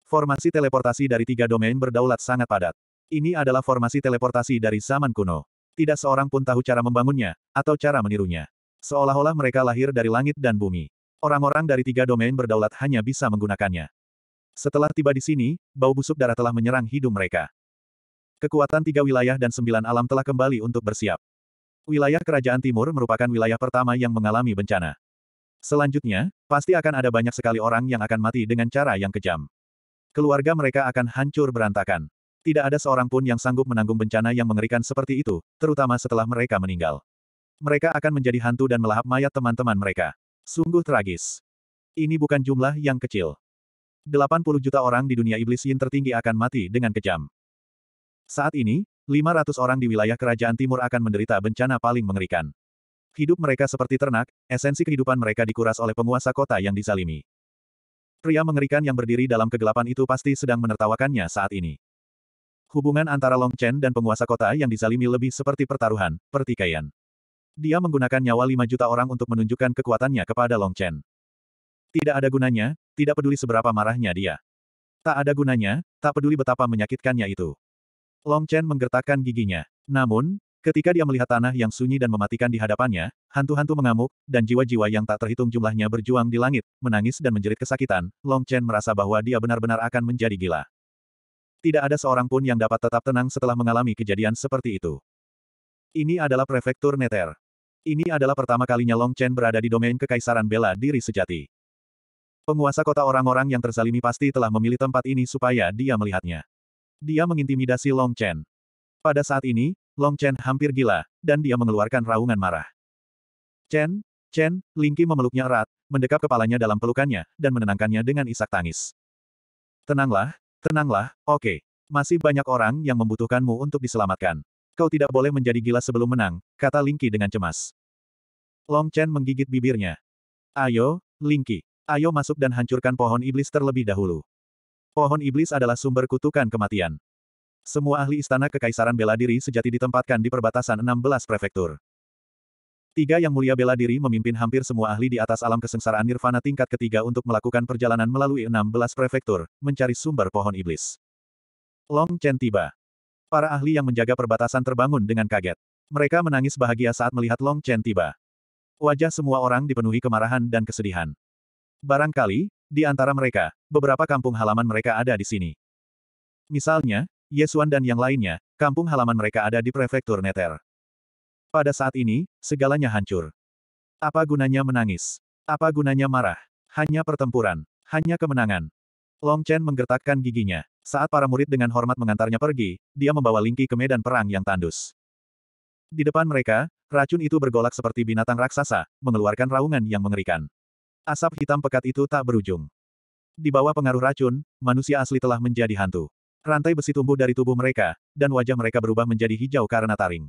Formasi teleportasi dari tiga domain berdaulat sangat padat. Ini adalah formasi teleportasi dari zaman kuno tidak seorang pun tahu cara membangunnya, atau cara menirunya. Seolah-olah mereka lahir dari langit dan bumi. Orang-orang dari tiga domain berdaulat hanya bisa menggunakannya. Setelah tiba di sini, bau busuk darah telah menyerang hidung mereka. Kekuatan tiga wilayah dan sembilan alam telah kembali untuk bersiap. Wilayah Kerajaan Timur merupakan wilayah pertama yang mengalami bencana. Selanjutnya, pasti akan ada banyak sekali orang yang akan mati dengan cara yang kejam. Keluarga mereka akan hancur berantakan. Tidak ada seorang pun yang sanggup menanggung bencana yang mengerikan seperti itu, terutama setelah mereka meninggal. Mereka akan menjadi hantu dan melahap mayat teman-teman mereka. Sungguh tragis. Ini bukan jumlah yang kecil. 80 juta orang di dunia iblis yin tertinggi akan mati dengan kejam. Saat ini, 500 orang di wilayah kerajaan timur akan menderita bencana paling mengerikan. Hidup mereka seperti ternak, esensi kehidupan mereka dikuras oleh penguasa kota yang dizalimi. Pria mengerikan yang berdiri dalam kegelapan itu pasti sedang menertawakannya saat ini. Hubungan antara Long Chen dan penguasa kota yang dizalimi lebih seperti pertaruhan, pertikaian. Dia menggunakan nyawa lima juta orang untuk menunjukkan kekuatannya kepada Long Chen. Tidak ada gunanya, tidak peduli seberapa marahnya dia. Tak ada gunanya, tak peduli betapa menyakitkannya itu. Long Chen menggertakkan giginya. Namun, ketika dia melihat tanah yang sunyi dan mematikan di hadapannya, hantu-hantu mengamuk, dan jiwa-jiwa yang tak terhitung jumlahnya berjuang di langit, menangis dan menjerit kesakitan, Long Chen merasa bahwa dia benar-benar akan menjadi gila. Tidak ada seorang pun yang dapat tetap tenang setelah mengalami kejadian seperti itu. Ini adalah prefektur Neter. Ini adalah pertama kalinya Long Chen berada di domain kekaisaran bela diri sejati. Penguasa kota orang-orang yang terzalimi pasti telah memilih tempat ini supaya dia melihatnya. Dia mengintimidasi Long Chen. Pada saat ini, Long Chen hampir gila, dan dia mengeluarkan raungan marah. Chen, Chen, Lingqi memeluknya erat, mendekap kepalanya dalam pelukannya, dan menenangkannya dengan isak tangis. Tenanglah, Tenanglah, oke. Okay. Masih banyak orang yang membutuhkanmu untuk diselamatkan. Kau tidak boleh menjadi gila sebelum menang, kata Lingqi dengan cemas. Long Chen menggigit bibirnya. Ayo, Lingqi. Ayo masuk dan hancurkan pohon iblis terlebih dahulu. Pohon iblis adalah sumber kutukan kematian. Semua ahli istana kekaisaran bela diri sejati ditempatkan di perbatasan 16 prefektur. Tiga yang mulia bela diri memimpin hampir semua ahli di atas alam kesengsaraan nirvana tingkat ketiga untuk melakukan perjalanan melalui 16 prefektur, mencari sumber pohon iblis. Long Chen tiba. Para ahli yang menjaga perbatasan terbangun dengan kaget. Mereka menangis bahagia saat melihat Long Chen tiba. Wajah semua orang dipenuhi kemarahan dan kesedihan. Barangkali, di antara mereka, beberapa kampung halaman mereka ada di sini. Misalnya, Yesuan dan yang lainnya, kampung halaman mereka ada di prefektur Neter. Pada saat ini, segalanya hancur. Apa gunanya menangis? Apa gunanya marah? Hanya pertempuran. Hanya kemenangan. Long Chen menggertakkan giginya. Saat para murid dengan hormat mengantarnya pergi, dia membawa Lingqi ke medan perang yang tandus. Di depan mereka, racun itu bergolak seperti binatang raksasa, mengeluarkan raungan yang mengerikan. Asap hitam pekat itu tak berujung. Di bawah pengaruh racun, manusia asli telah menjadi hantu. Rantai besi tumbuh dari tubuh mereka, dan wajah mereka berubah menjadi hijau karena taring.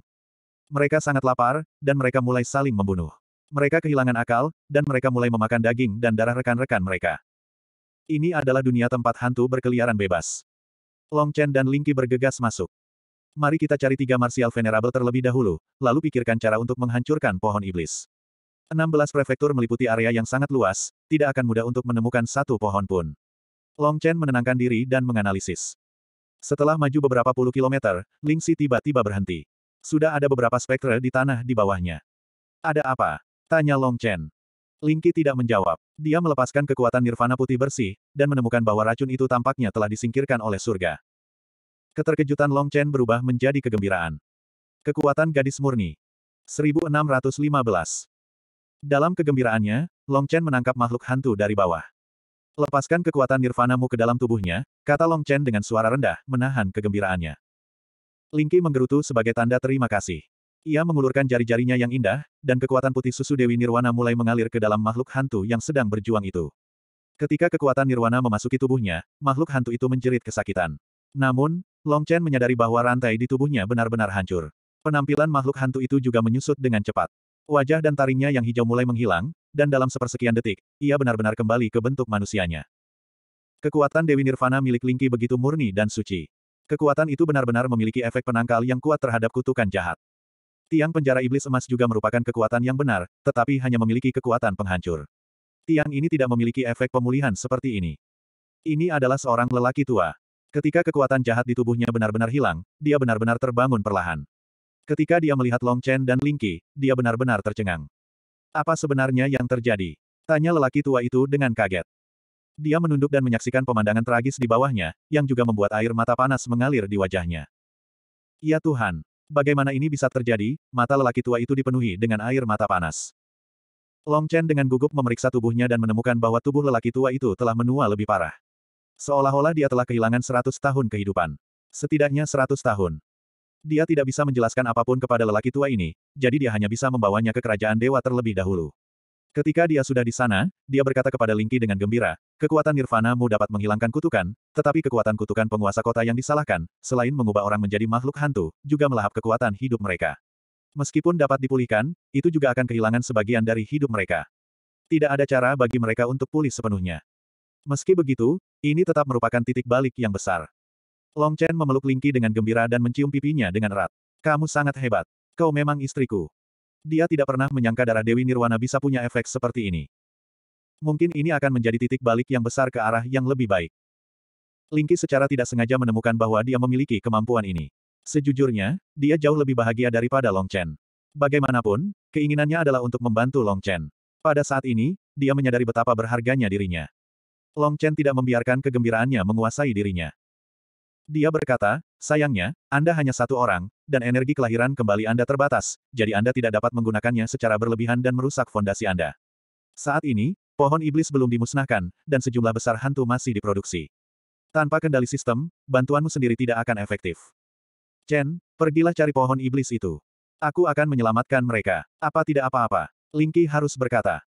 Mereka sangat lapar, dan mereka mulai saling membunuh. Mereka kehilangan akal, dan mereka mulai memakan daging dan darah rekan-rekan mereka. Ini adalah dunia tempat hantu berkeliaran bebas. Long Chen dan Lingqi bergegas masuk. Mari kita cari tiga martial venerable terlebih dahulu, lalu pikirkan cara untuk menghancurkan pohon iblis. 16 prefektur meliputi area yang sangat luas, tidak akan mudah untuk menemukan satu pohon pun. Long Chen menenangkan diri dan menganalisis. Setelah maju beberapa puluh kilometer, Lingxi tiba-tiba berhenti. Sudah ada beberapa spektre di tanah di bawahnya. Ada apa? Tanya Long Chen. Lingqi tidak menjawab. Dia melepaskan kekuatan nirvana putih bersih, dan menemukan bahwa racun itu tampaknya telah disingkirkan oleh surga. Keterkejutan Long Chen berubah menjadi kegembiraan. Kekuatan gadis murni. 1615. Dalam kegembiraannya, Long Chen menangkap makhluk hantu dari bawah. Lepaskan kekuatan nirvanamu ke dalam tubuhnya, kata Long Chen dengan suara rendah, menahan kegembiraannya. Lingki menggerutu sebagai tanda terima kasih. Ia mengulurkan jari-jarinya yang indah, dan kekuatan putih susu Dewi Nirwana mulai mengalir ke dalam makhluk hantu yang sedang berjuang itu. Ketika kekuatan Nirwana memasuki tubuhnya, makhluk hantu itu menjerit kesakitan. Namun, Long Chen menyadari bahwa rantai di tubuhnya benar-benar hancur. Penampilan makhluk hantu itu juga menyusut dengan cepat. Wajah dan taringnya yang hijau mulai menghilang, dan dalam sepersekian detik, ia benar-benar kembali ke bentuk manusianya. Kekuatan Dewi Nirvana milik Lingki begitu murni dan suci. Kekuatan itu benar-benar memiliki efek penangkal yang kuat terhadap kutukan jahat. Tiang penjara iblis emas juga merupakan kekuatan yang benar, tetapi hanya memiliki kekuatan penghancur. Tiang ini tidak memiliki efek pemulihan seperti ini. Ini adalah seorang lelaki tua. Ketika kekuatan jahat di tubuhnya benar-benar hilang, dia benar-benar terbangun perlahan. Ketika dia melihat Long Chen dan Ling Lingqi, dia benar-benar tercengang. Apa sebenarnya yang terjadi? Tanya lelaki tua itu dengan kaget. Dia menunduk dan menyaksikan pemandangan tragis di bawahnya, yang juga membuat air mata panas mengalir di wajahnya. Ya Tuhan, bagaimana ini bisa terjadi? Mata lelaki tua itu dipenuhi dengan air mata panas. Long Chen dengan gugup memeriksa tubuhnya dan menemukan bahwa tubuh lelaki tua itu telah menua lebih parah. Seolah-olah dia telah kehilangan seratus tahun kehidupan. Setidaknya seratus tahun. Dia tidak bisa menjelaskan apapun kepada lelaki tua ini, jadi dia hanya bisa membawanya ke kerajaan dewa terlebih dahulu. Ketika dia sudah di sana, dia berkata kepada Lingqi dengan gembira, Kekuatan nirvanamu dapat menghilangkan kutukan, tetapi kekuatan kutukan penguasa kota yang disalahkan, selain mengubah orang menjadi makhluk hantu, juga melahap kekuatan hidup mereka. Meskipun dapat dipulihkan, itu juga akan kehilangan sebagian dari hidup mereka. Tidak ada cara bagi mereka untuk pulih sepenuhnya. Meski begitu, ini tetap merupakan titik balik yang besar. Long Chen memeluk Lingqi dengan gembira dan mencium pipinya dengan erat. Kamu sangat hebat. Kau memang istriku. Dia tidak pernah menyangka darah Dewi Nirwana bisa punya efek seperti ini. Mungkin ini akan menjadi titik balik yang besar ke arah yang lebih baik. Lingki secara tidak sengaja menemukan bahwa dia memiliki kemampuan ini. Sejujurnya, dia jauh lebih bahagia daripada Long Chen. Bagaimanapun, keinginannya adalah untuk membantu Long Chen. Pada saat ini, dia menyadari betapa berharganya dirinya. Long Chen tidak membiarkan kegembiraannya menguasai dirinya. Dia berkata, sayangnya, Anda hanya satu orang, dan energi kelahiran kembali Anda terbatas, jadi Anda tidak dapat menggunakannya secara berlebihan dan merusak fondasi Anda. Saat ini, Pohon iblis belum dimusnahkan, dan sejumlah besar hantu masih diproduksi. Tanpa kendali sistem, bantuanmu sendiri tidak akan efektif. Chen, pergilah cari pohon iblis itu. Aku akan menyelamatkan mereka. Apa tidak apa-apa? Lingqi harus berkata.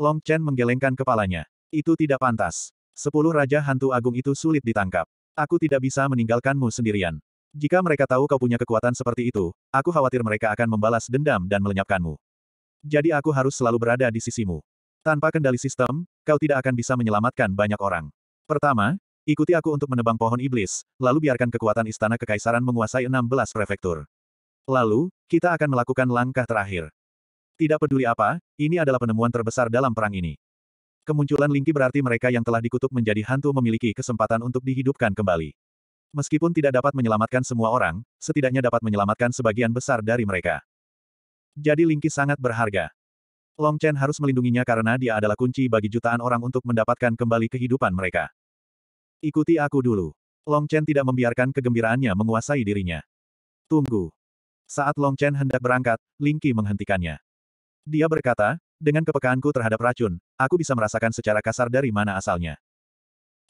Long Chen menggelengkan kepalanya. Itu tidak pantas. Sepuluh Raja Hantu Agung itu sulit ditangkap. Aku tidak bisa meninggalkanmu sendirian. Jika mereka tahu kau punya kekuatan seperti itu, aku khawatir mereka akan membalas dendam dan melenyapkanmu. Jadi aku harus selalu berada di sisimu. Tanpa kendali sistem, kau tidak akan bisa menyelamatkan banyak orang. Pertama, ikuti aku untuk menebang pohon iblis, lalu biarkan kekuatan istana kekaisaran menguasai 16 prefektur. Lalu, kita akan melakukan langkah terakhir. Tidak peduli apa, ini adalah penemuan terbesar dalam perang ini. Kemunculan Lingki berarti mereka yang telah dikutuk menjadi hantu memiliki kesempatan untuk dihidupkan kembali. Meskipun tidak dapat menyelamatkan semua orang, setidaknya dapat menyelamatkan sebagian besar dari mereka. Jadi Lingki sangat berharga. Long Chen harus melindunginya karena dia adalah kunci bagi jutaan orang untuk mendapatkan kembali kehidupan mereka. Ikuti aku dulu. Long Chen tidak membiarkan kegembiraannya menguasai dirinya. Tunggu. Saat Long Chen hendak berangkat, Ling Qi menghentikannya. Dia berkata, dengan kepekaanku terhadap racun, aku bisa merasakan secara kasar dari mana asalnya.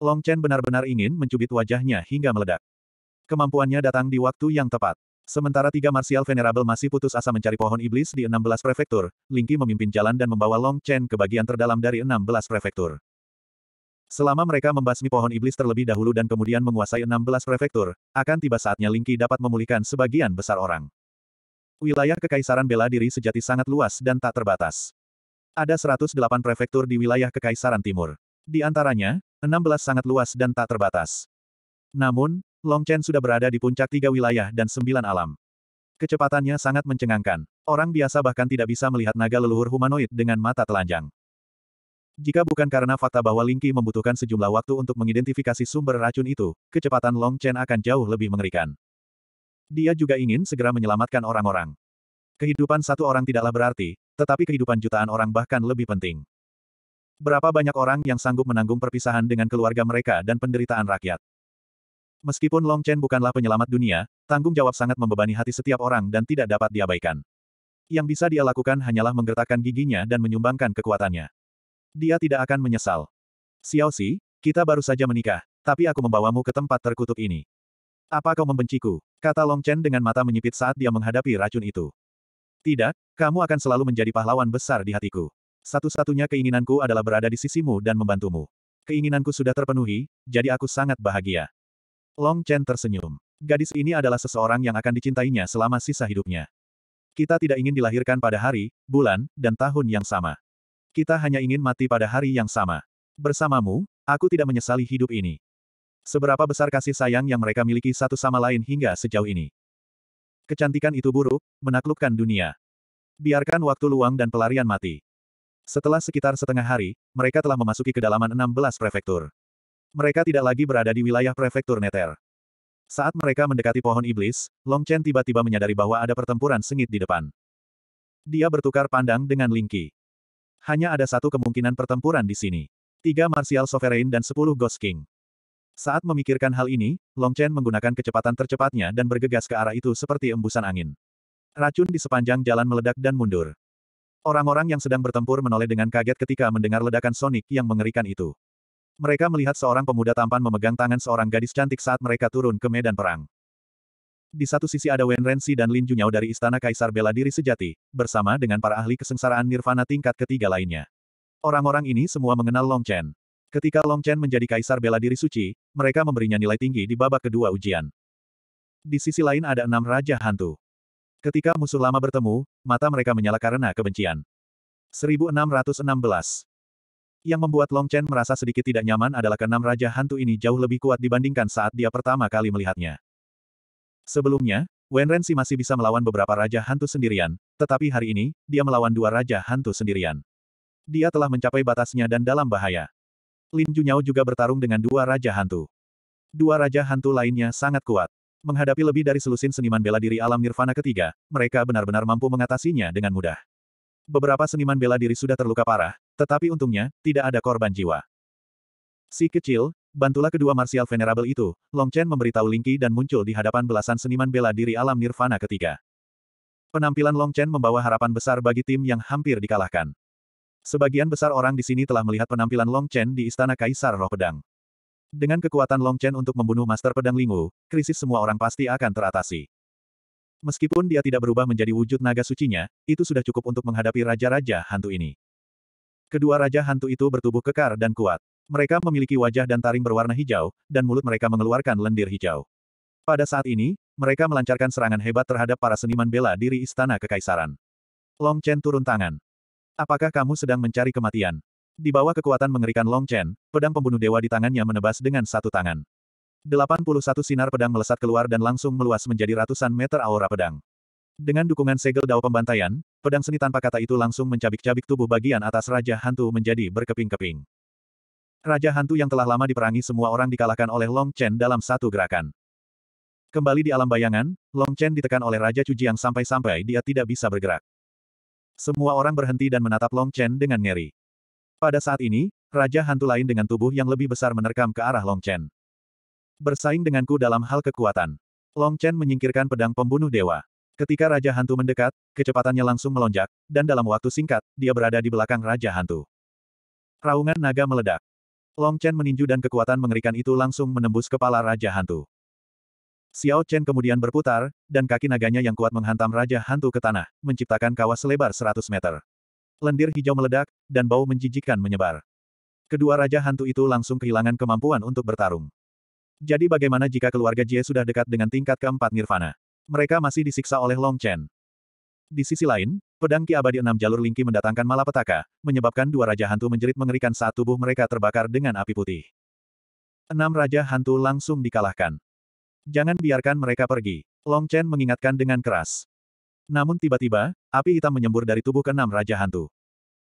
Long Chen benar-benar ingin mencubit wajahnya hingga meledak. Kemampuannya datang di waktu yang tepat. Sementara tiga Martial Venerable masih putus asa mencari pohon iblis di 16 prefektur, Lingqi memimpin jalan dan membawa Long Chen ke bagian terdalam dari 16 prefektur. Selama mereka membasmi pohon iblis terlebih dahulu dan kemudian menguasai 16 prefektur, akan tiba saatnya Lingqi dapat memulihkan sebagian besar orang. Wilayah Kekaisaran Bela Diri sejati sangat luas dan tak terbatas. Ada 108 prefektur di wilayah Kekaisaran Timur. Di antaranya, 16 sangat luas dan tak terbatas. Namun, Long Chen sudah berada di puncak tiga wilayah dan sembilan alam. Kecepatannya sangat mencengangkan. Orang biasa bahkan tidak bisa melihat naga leluhur humanoid dengan mata telanjang. Jika bukan karena fakta bahwa Lingqi membutuhkan sejumlah waktu untuk mengidentifikasi sumber racun itu, kecepatan Long Chen akan jauh lebih mengerikan. Dia juga ingin segera menyelamatkan orang-orang. Kehidupan satu orang tidaklah berarti, tetapi kehidupan jutaan orang bahkan lebih penting. Berapa banyak orang yang sanggup menanggung perpisahan dengan keluarga mereka dan penderitaan rakyat? Meskipun Long Chen bukanlah penyelamat dunia, tanggung jawab sangat membebani hati setiap orang dan tidak dapat diabaikan. Yang bisa dia lakukan hanyalah menggertakkan giginya dan menyumbangkan kekuatannya. Dia tidak akan menyesal. Xiao Si, kita baru saja menikah, tapi aku membawamu ke tempat terkutuk ini. Apa kau membenciku? Kata Long Chen dengan mata menyipit saat dia menghadapi racun itu. Tidak, kamu akan selalu menjadi pahlawan besar di hatiku. Satu-satunya keinginanku adalah berada di sisimu dan membantumu. Keinginanku sudah terpenuhi, jadi aku sangat bahagia. Long Chen tersenyum. Gadis ini adalah seseorang yang akan dicintainya selama sisa hidupnya. Kita tidak ingin dilahirkan pada hari, bulan, dan tahun yang sama. Kita hanya ingin mati pada hari yang sama. Bersamamu, aku tidak menyesali hidup ini. Seberapa besar kasih sayang yang mereka miliki satu sama lain hingga sejauh ini. Kecantikan itu buruk, menaklukkan dunia. Biarkan waktu luang dan pelarian mati. Setelah sekitar setengah hari, mereka telah memasuki kedalaman 16 prefektur. Mereka tidak lagi berada di wilayah prefektur Neter. Saat mereka mendekati pohon iblis, Long Chen tiba-tiba menyadari bahwa ada pertempuran sengit di depan. Dia bertukar pandang dengan Ling Qi. Hanya ada satu kemungkinan pertempuran di sini. Tiga Martial Sovereign dan sepuluh Ghost King. Saat memikirkan hal ini, Long Chen menggunakan kecepatan tercepatnya dan bergegas ke arah itu seperti embusan angin. Racun di sepanjang jalan meledak dan mundur. Orang-orang yang sedang bertempur menoleh dengan kaget ketika mendengar ledakan sonik yang mengerikan itu. Mereka melihat seorang pemuda tampan memegang tangan seorang gadis cantik saat mereka turun ke medan perang. Di satu sisi ada Wen Rensi dan Lin Junyao dari Istana Kaisar Bela Diri Sejati, bersama dengan para ahli kesengsaraan nirvana tingkat ketiga lainnya. Orang-orang ini semua mengenal Long Chen. Ketika Long Chen menjadi Kaisar Bela Diri Suci, mereka memberinya nilai tinggi di babak kedua ujian. Di sisi lain ada enam Raja Hantu. Ketika musuh lama bertemu, mata mereka menyala karena kebencian. 1616 yang membuat Long Chen merasa sedikit tidak nyaman adalah keenam Raja Hantu ini jauh lebih kuat dibandingkan saat dia pertama kali melihatnya. Sebelumnya, Wen si masih bisa melawan beberapa Raja Hantu sendirian, tetapi hari ini, dia melawan dua Raja Hantu sendirian. Dia telah mencapai batasnya dan dalam bahaya. Lin Junyao juga bertarung dengan dua Raja Hantu. Dua Raja Hantu lainnya sangat kuat. Menghadapi lebih dari selusin seniman bela diri alam nirvana ketiga, mereka benar-benar mampu mengatasinya dengan mudah. Beberapa seniman bela diri sudah terluka parah, tetapi untungnya, tidak ada korban jiwa. Si kecil, bantulah kedua martial venerable itu, Long Chen memberitahu Lingqi dan muncul di hadapan belasan seniman bela diri alam nirvana ketiga. Penampilan Long Chen membawa harapan besar bagi tim yang hampir dikalahkan. Sebagian besar orang di sini telah melihat penampilan Long Chen di Istana Kaisar Roh Pedang. Dengan kekuatan Long Chen untuk membunuh Master Pedang Lingu, krisis semua orang pasti akan teratasi. Meskipun dia tidak berubah menjadi wujud naga sucinya, itu sudah cukup untuk menghadapi raja-raja hantu ini. Kedua raja hantu itu bertubuh kekar dan kuat. Mereka memiliki wajah dan taring berwarna hijau, dan mulut mereka mengeluarkan lendir hijau. Pada saat ini, mereka melancarkan serangan hebat terhadap para seniman bela diri istana kekaisaran. Long Chen turun tangan. Apakah kamu sedang mencari kematian? Di bawah kekuatan mengerikan Long Chen, pedang pembunuh dewa di tangannya menebas dengan satu tangan. 81 sinar pedang melesat keluar dan langsung meluas menjadi ratusan meter aura pedang. Dengan dukungan segel dao pembantaian, pedang seni tanpa kata itu langsung mencabik-cabik tubuh bagian atas Raja Hantu menjadi berkeping-keping. Raja Hantu yang telah lama diperangi semua orang dikalahkan oleh Long Chen dalam satu gerakan. Kembali di alam bayangan, Long Chen ditekan oleh Raja yang sampai-sampai dia tidak bisa bergerak. Semua orang berhenti dan menatap Long Chen dengan ngeri. Pada saat ini, Raja Hantu lain dengan tubuh yang lebih besar menerkam ke arah Long Chen. Bersaing denganku dalam hal kekuatan. Long Chen menyingkirkan pedang pembunuh dewa. Ketika Raja Hantu mendekat, kecepatannya langsung melonjak, dan dalam waktu singkat, dia berada di belakang Raja Hantu. Raungan naga meledak. Long Chen meninju dan kekuatan mengerikan itu langsung menembus kepala Raja Hantu. Xiao Chen kemudian berputar, dan kaki naganya yang kuat menghantam Raja Hantu ke tanah, menciptakan kawah selebar 100 meter. Lendir hijau meledak, dan bau menjijikkan menyebar. Kedua Raja Hantu itu langsung kehilangan kemampuan untuk bertarung. Jadi bagaimana jika keluarga Jie sudah dekat dengan tingkat keempat Nirvana? Mereka masih disiksa oleh Long Chen. Di sisi lain, pedang Ki Abadi Enam Jalur Lingki mendatangkan malapetaka, menyebabkan dua raja hantu menjerit mengerikan saat tubuh mereka terbakar dengan api putih. Enam raja hantu langsung dikalahkan. Jangan biarkan mereka pergi. Long Chen mengingatkan dengan keras. Namun tiba-tiba, api hitam menyembur dari tubuh keenam raja hantu.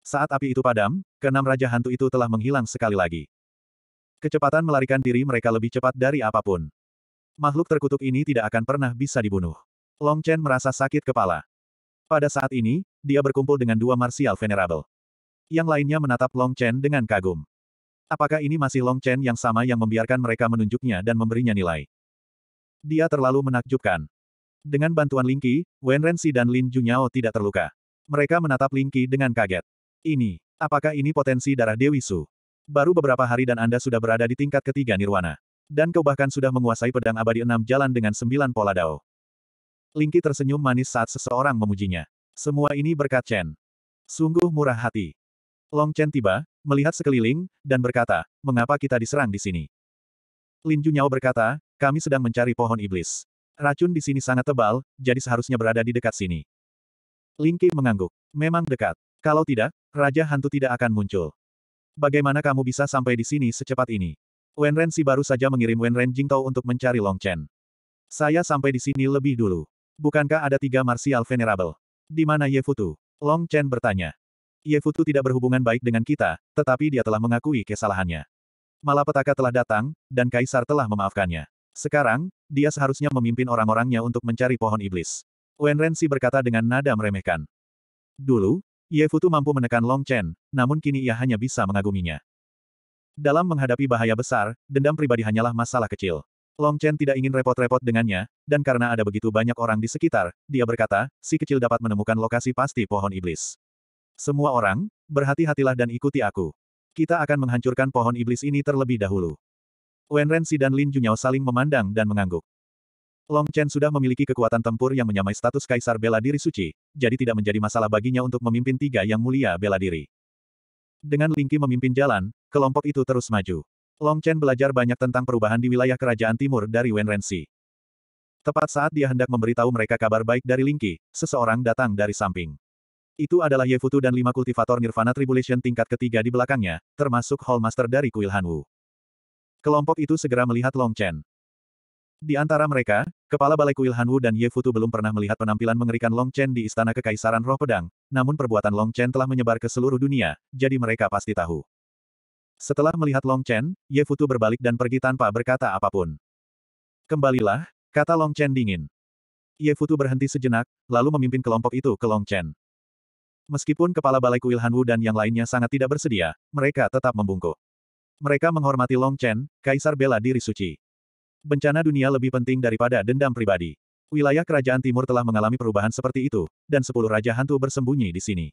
Saat api itu padam, keenam raja hantu itu telah menghilang sekali lagi. Kecepatan melarikan diri mereka lebih cepat dari apapun. Makhluk terkutuk ini tidak akan pernah bisa dibunuh. Long Chen merasa sakit kepala. Pada saat ini, dia berkumpul dengan dua martial venerable. Yang lainnya menatap Long Chen dengan kagum. Apakah ini masih Long Chen yang sama yang membiarkan mereka menunjuknya dan memberinya nilai? Dia terlalu menakjubkan. Dengan bantuan Ling Qi, Wen Renxi dan Lin Junyao tidak terluka. Mereka menatap Ling Qi dengan kaget. Ini, apakah ini potensi darah Dewi Su? Baru beberapa hari dan Anda sudah berada di tingkat ketiga nirwana. Dan kau bahkan sudah menguasai pedang abadi enam jalan dengan sembilan pola dao. Lingki tersenyum manis saat seseorang memujinya. Semua ini berkat Chen. Sungguh murah hati. Long Chen tiba, melihat sekeliling, dan berkata, mengapa kita diserang di sini? Lin Junyao berkata, kami sedang mencari pohon iblis. Racun di sini sangat tebal, jadi seharusnya berada di dekat sini. Lingki mengangguk. Memang dekat. Kalau tidak, Raja Hantu tidak akan muncul. Bagaimana kamu bisa sampai di sini secepat ini? Wen Si baru saja mengirim Wen Ren Jingtao untuk mencari Long Chen. Saya sampai di sini lebih dulu. Bukankah ada tiga martial venerable? Di mana Ye Futu? Long Chen bertanya. Ye Futu tidak berhubungan baik dengan kita, tetapi dia telah mengakui kesalahannya. Malapetaka telah datang, dan Kaisar telah memaafkannya. Sekarang, dia seharusnya memimpin orang-orangnya untuk mencari pohon iblis. Wen Si berkata dengan nada meremehkan. Dulu, Ye Futu mampu menekan Long Chen, namun kini ia hanya bisa mengaguminya. Dalam menghadapi bahaya besar, dendam pribadi hanyalah masalah kecil. Long Chen tidak ingin repot-repot dengannya, dan karena ada begitu banyak orang di sekitar, dia berkata, si kecil dapat menemukan lokasi pasti pohon iblis. Semua orang, berhati-hatilah dan ikuti aku. Kita akan menghancurkan pohon iblis ini terlebih dahulu. Wen Renzi dan Lin Junyao saling memandang dan mengangguk. Long Chen sudah memiliki kekuatan tempur yang menyamai status kaisar bela diri suci, jadi tidak menjadi masalah baginya untuk memimpin tiga yang mulia bela diri. Dengan Lingqi memimpin jalan, kelompok itu terus maju. Long Chen belajar banyak tentang perubahan di wilayah kerajaan timur dari Wen Renxi. Tepat saat dia hendak memberitahu mereka kabar baik dari Lingqi, seseorang datang dari samping. Itu adalah Ye Futu dan lima kultivator Nirvana Tribulation tingkat ketiga di belakangnya, termasuk Hallmaster dari Kuil Hanwu. Kelompok itu segera melihat Long Chen. Di antara mereka, Kepala Balai Kuil Hanwu dan Ye Futu belum pernah melihat penampilan mengerikan Long Chen di Istana Kekaisaran Roh Pedang, namun perbuatan Long Chen telah menyebar ke seluruh dunia, jadi mereka pasti tahu. Setelah melihat Long Chen, Ye Futu berbalik dan pergi tanpa berkata apapun. Kembalilah, kata Long Chen dingin. Ye Futu berhenti sejenak, lalu memimpin kelompok itu ke Long Chen. Meskipun kepala balai kuil Hanwu dan yang lainnya sangat tidak bersedia, mereka tetap membungkuk. Mereka menghormati Long Chen, kaisar bela diri suci bencana dunia lebih penting daripada dendam pribadi. Wilayah kerajaan timur telah mengalami perubahan seperti itu, dan sepuluh raja hantu bersembunyi di sini.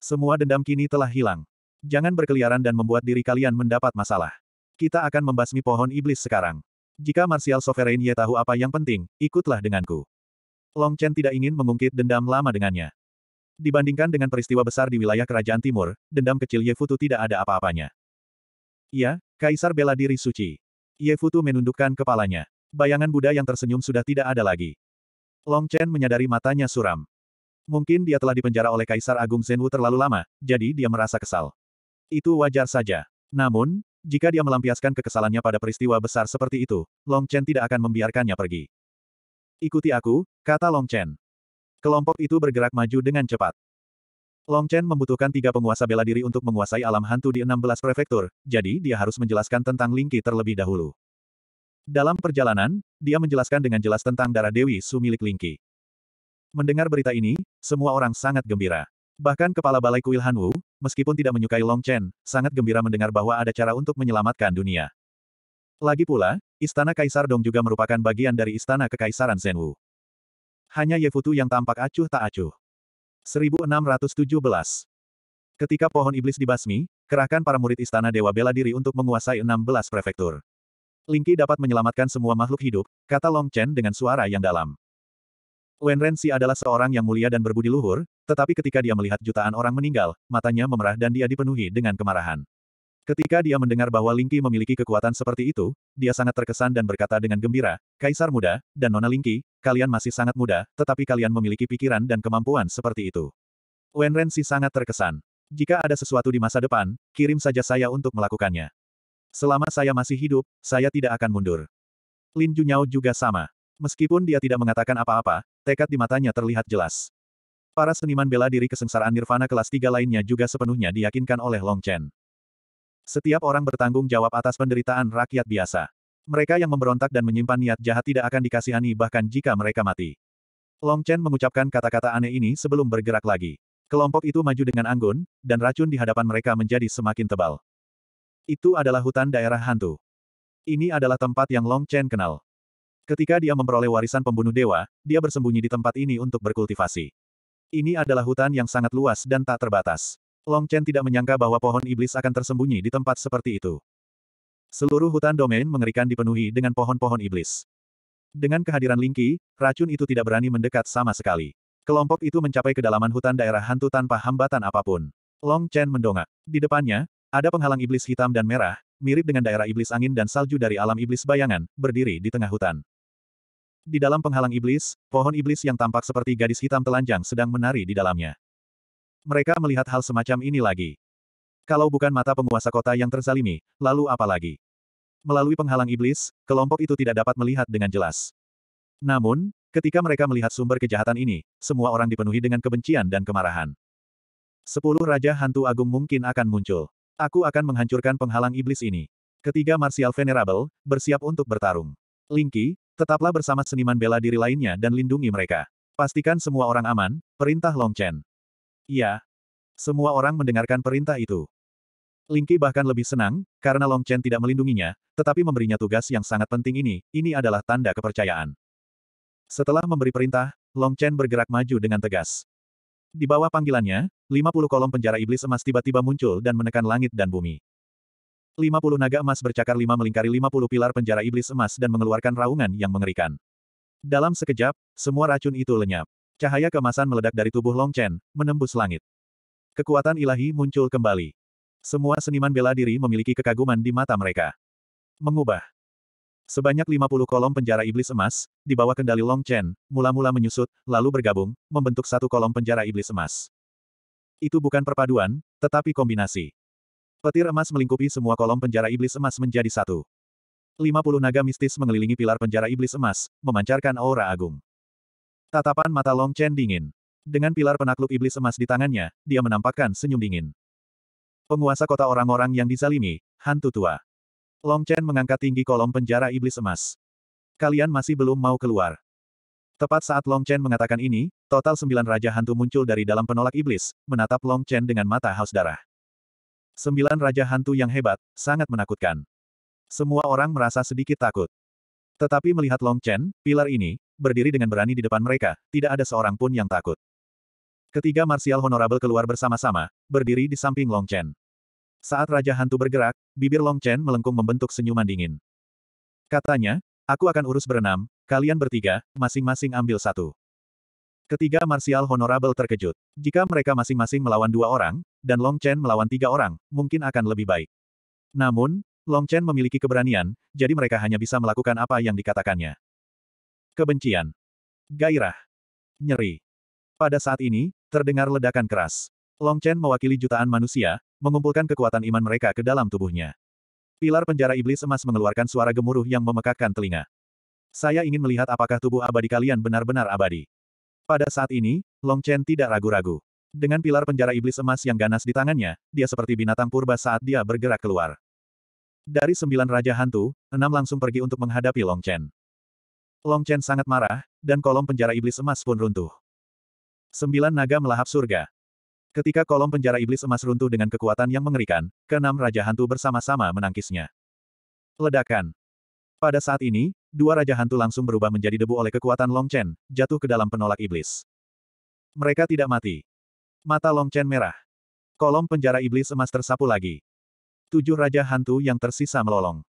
Semua dendam kini telah hilang. Jangan berkeliaran dan membuat diri kalian mendapat masalah. Kita akan membasmi pohon iblis sekarang. Jika Martial Sovereign Ye tahu apa yang penting, ikutlah denganku. Long Chen tidak ingin mengungkit dendam lama dengannya. Dibandingkan dengan peristiwa besar di wilayah kerajaan timur, dendam kecil Ye Futu tidak ada apa-apanya. Ya, Kaisar bela diri suci. Futu menundukkan kepalanya. Bayangan Buddha yang tersenyum sudah tidak ada lagi. Long Chen menyadari matanya suram. Mungkin dia telah dipenjara oleh Kaisar Agung Zenwu terlalu lama, jadi dia merasa kesal. Itu wajar saja. Namun, jika dia melampiaskan kekesalannya pada peristiwa besar seperti itu, Long Chen tidak akan membiarkannya pergi. Ikuti aku, kata Long Chen. Kelompok itu bergerak maju dengan cepat. Long Chen membutuhkan tiga penguasa bela diri untuk menguasai alam hantu di 16 prefektur, jadi dia harus menjelaskan tentang Lingqi terlebih dahulu. Dalam perjalanan, dia menjelaskan dengan jelas tentang darah Dewi Su milik Lingqi. Mendengar berita ini, semua orang sangat gembira. Bahkan kepala balai kuil Hanwu, meskipun tidak menyukai Long Chen, sangat gembira mendengar bahwa ada cara untuk menyelamatkan dunia. Lagi pula, Istana Kaisar Dong juga merupakan bagian dari Istana Kekaisaran Wu. Hanya Ye Yefutu yang tampak acuh tak acuh. 1617. Ketika pohon iblis dibasmi, kerahkan para murid istana Dewa bela diri untuk menguasai 16 prefektur. Lingqi dapat menyelamatkan semua makhluk hidup, kata Long Chen dengan suara yang dalam. Wen Renxi adalah seorang yang mulia dan berbudi luhur, tetapi ketika dia melihat jutaan orang meninggal, matanya memerah dan dia dipenuhi dengan kemarahan. Ketika dia mendengar bahwa Lingqi memiliki kekuatan seperti itu, dia sangat terkesan dan berkata dengan gembira, Kaisar muda, dan Nona Lingqi, kalian masih sangat muda, tetapi kalian memiliki pikiran dan kemampuan seperti itu. Wen Renxi sangat terkesan. Jika ada sesuatu di masa depan, kirim saja saya untuk melakukannya. Selama saya masih hidup, saya tidak akan mundur. Lin Junyao juga sama. Meskipun dia tidak mengatakan apa-apa, tekad di matanya terlihat jelas. Para seniman bela diri kesengsaraan Nirvana kelas tiga lainnya juga sepenuhnya diyakinkan oleh Long Chen. Setiap orang bertanggung jawab atas penderitaan rakyat biasa. Mereka yang memberontak dan menyimpan niat jahat tidak akan dikasihani bahkan jika mereka mati. Long Chen mengucapkan kata-kata aneh ini sebelum bergerak lagi. Kelompok itu maju dengan anggun, dan racun di hadapan mereka menjadi semakin tebal. Itu adalah hutan daerah hantu. Ini adalah tempat yang Long Chen kenal. Ketika dia memperoleh warisan pembunuh dewa, dia bersembunyi di tempat ini untuk berkultivasi. Ini adalah hutan yang sangat luas dan tak terbatas. Long Chen tidak menyangka bahwa pohon iblis akan tersembunyi di tempat seperti itu. Seluruh hutan domain mengerikan dipenuhi dengan pohon-pohon iblis. Dengan kehadiran Lingqi, racun itu tidak berani mendekat sama sekali. Kelompok itu mencapai kedalaman hutan daerah hantu tanpa hambatan apapun. Long Chen mendongak. Di depannya, ada penghalang iblis hitam dan merah, mirip dengan daerah iblis angin dan salju dari alam iblis bayangan, berdiri di tengah hutan. Di dalam penghalang iblis, pohon iblis yang tampak seperti gadis hitam telanjang sedang menari di dalamnya. Mereka melihat hal semacam ini lagi. Kalau bukan mata penguasa kota yang terzalimi, lalu apa lagi? Melalui penghalang iblis, kelompok itu tidak dapat melihat dengan jelas. Namun, ketika mereka melihat sumber kejahatan ini, semua orang dipenuhi dengan kebencian dan kemarahan. Sepuluh Raja Hantu Agung mungkin akan muncul. Aku akan menghancurkan penghalang iblis ini. Ketiga Martial Venerable, bersiap untuk bertarung. Lingki, tetaplah bersama seniman bela diri lainnya dan lindungi mereka. Pastikan semua orang aman, perintah Long Chen. Iya. Semua orang mendengarkan perintah itu. Lingki bahkan lebih senang, karena Long Chen tidak melindunginya, tetapi memberinya tugas yang sangat penting ini, ini adalah tanda kepercayaan. Setelah memberi perintah, Long Chen bergerak maju dengan tegas. Di bawah panggilannya, 50 kolom penjara iblis emas tiba-tiba muncul dan menekan langit dan bumi. 50 naga emas bercakar lima melingkari 50 pilar penjara iblis emas dan mengeluarkan raungan yang mengerikan. Dalam sekejap, semua racun itu lenyap. Cahaya kemasan meledak dari tubuh Long Chen, menembus langit. Kekuatan ilahi muncul kembali. Semua seniman bela diri memiliki kekaguman di mata mereka. Mengubah. Sebanyak 50 kolom penjara iblis emas, di bawah kendali Long Chen, mula-mula menyusut, lalu bergabung, membentuk satu kolom penjara iblis emas. Itu bukan perpaduan, tetapi kombinasi. Petir emas melingkupi semua kolom penjara iblis emas menjadi satu. 50 naga mistis mengelilingi pilar penjara iblis emas, memancarkan aura agung. Tatapan mata Long Chen dingin. Dengan pilar penakluk iblis emas di tangannya, dia menampakkan senyum dingin. Penguasa kota orang-orang yang dizalimi, hantu tua. Long Chen mengangkat tinggi kolom penjara iblis emas. Kalian masih belum mau keluar. Tepat saat Long Chen mengatakan ini, total sembilan raja hantu muncul dari dalam penolak iblis, menatap Long Chen dengan mata haus darah. Sembilan raja hantu yang hebat, sangat menakutkan. Semua orang merasa sedikit takut. Tetapi melihat Long Chen, pilar ini, berdiri dengan berani di depan mereka, tidak ada seorang pun yang takut. Ketiga Marsial Honorable keluar bersama-sama, berdiri di samping Long Chen. Saat Raja Hantu bergerak, bibir Long Chen melengkung membentuk senyuman dingin. Katanya, aku akan urus berenam, kalian bertiga, masing-masing ambil satu. Ketiga Marsial Honorable terkejut. Jika mereka masing-masing melawan dua orang, dan Long Chen melawan tiga orang, mungkin akan lebih baik. Namun, Long Chen memiliki keberanian, jadi mereka hanya bisa melakukan apa yang dikatakannya. Kebencian. Gairah. Nyeri. Pada saat ini, terdengar ledakan keras. Long Chen mewakili jutaan manusia, mengumpulkan kekuatan iman mereka ke dalam tubuhnya. Pilar penjara iblis emas mengeluarkan suara gemuruh yang memekakkan telinga. Saya ingin melihat apakah tubuh abadi kalian benar-benar abadi. Pada saat ini, Long Chen tidak ragu-ragu. Dengan pilar penjara iblis emas yang ganas di tangannya, dia seperti binatang purba saat dia bergerak keluar. Dari sembilan raja hantu, enam langsung pergi untuk menghadapi Long Chen. Long Chen sangat marah, dan kolom penjara iblis emas pun runtuh. Sembilan naga melahap surga. Ketika kolom penjara iblis emas runtuh dengan kekuatan yang mengerikan, keenam Raja Hantu bersama-sama menangkisnya. Ledakan. Pada saat ini, dua Raja Hantu langsung berubah menjadi debu oleh kekuatan Long Chen, jatuh ke dalam penolak iblis. Mereka tidak mati. Mata Long Chen merah. Kolom penjara iblis emas tersapu lagi. Tujuh Raja Hantu yang tersisa melolong.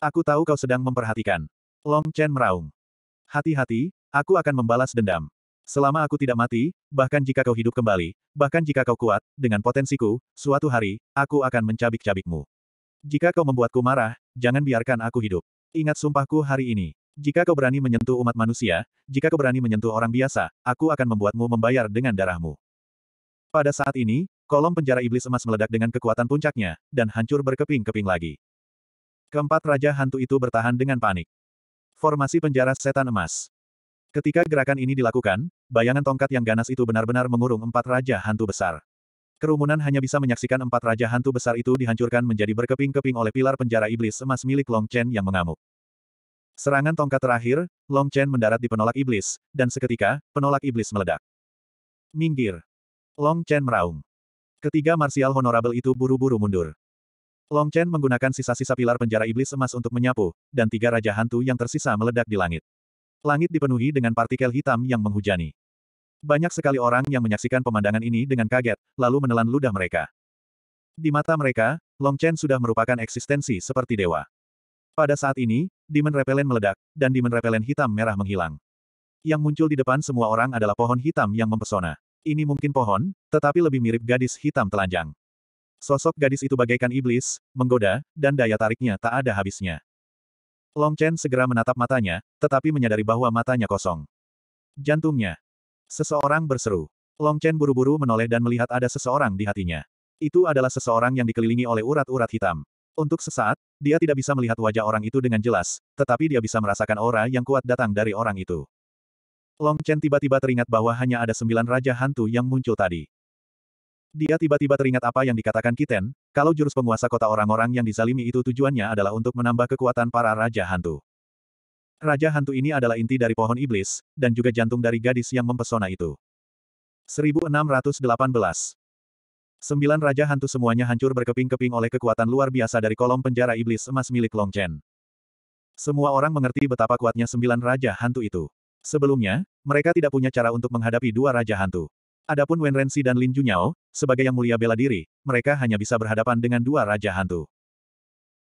Aku tahu kau sedang memperhatikan. Long Chen meraung. Hati-hati, aku akan membalas dendam. Selama aku tidak mati, bahkan jika kau hidup kembali, bahkan jika kau kuat, dengan potensiku, suatu hari, aku akan mencabik-cabikmu. Jika kau membuatku marah, jangan biarkan aku hidup. Ingat sumpahku hari ini. Jika kau berani menyentuh umat manusia, jika kau berani menyentuh orang biasa, aku akan membuatmu membayar dengan darahmu. Pada saat ini, kolom penjara iblis emas meledak dengan kekuatan puncaknya, dan hancur berkeping-keping lagi. Keempat raja hantu itu bertahan dengan panik. Formasi penjara setan emas. Ketika gerakan ini dilakukan, bayangan tongkat yang ganas itu benar-benar mengurung empat raja hantu besar. Kerumunan hanya bisa menyaksikan empat raja hantu besar itu dihancurkan menjadi berkeping-keping oleh pilar penjara iblis emas milik Long Chen yang mengamuk. Serangan tongkat terakhir, Long Chen mendarat di penolak iblis, dan seketika, penolak iblis meledak. Minggir. Long Chen meraung. Ketiga marsial honorable itu buru-buru mundur. Long Chen menggunakan sisa-sisa pilar penjara iblis emas untuk menyapu, dan tiga raja hantu yang tersisa meledak di langit. Langit dipenuhi dengan partikel hitam yang menghujani. Banyak sekali orang yang menyaksikan pemandangan ini dengan kaget, lalu menelan ludah mereka. Di mata mereka, Long Chen sudah merupakan eksistensi seperti dewa. Pada saat ini, Demon Repelen meledak, dan Demon Repelen hitam merah menghilang. Yang muncul di depan semua orang adalah pohon hitam yang mempesona. Ini mungkin pohon, tetapi lebih mirip gadis hitam telanjang. Sosok gadis itu bagaikan iblis, menggoda, dan daya tariknya tak ada habisnya. Long Chen segera menatap matanya, tetapi menyadari bahwa matanya kosong. Jantungnya. Seseorang berseru. Long Chen buru-buru menoleh dan melihat ada seseorang di hatinya. Itu adalah seseorang yang dikelilingi oleh urat-urat hitam. Untuk sesaat, dia tidak bisa melihat wajah orang itu dengan jelas, tetapi dia bisa merasakan aura yang kuat datang dari orang itu. Long Chen tiba-tiba teringat bahwa hanya ada sembilan raja hantu yang muncul tadi. Dia tiba-tiba teringat apa yang dikatakan Kiten, kalau jurus penguasa kota orang-orang yang dizalimi itu tujuannya adalah untuk menambah kekuatan para raja hantu. Raja hantu ini adalah inti dari pohon iblis, dan juga jantung dari gadis yang mempesona itu. 1618 Sembilan raja hantu semuanya hancur berkeping-keping oleh kekuatan luar biasa dari kolom penjara iblis emas milik Long Chen. Semua orang mengerti betapa kuatnya sembilan raja hantu itu. Sebelumnya, mereka tidak punya cara untuk menghadapi dua raja hantu. Adapun Wen Renzi dan Lin Junyao, sebagai yang mulia bela diri, mereka hanya bisa berhadapan dengan dua raja hantu.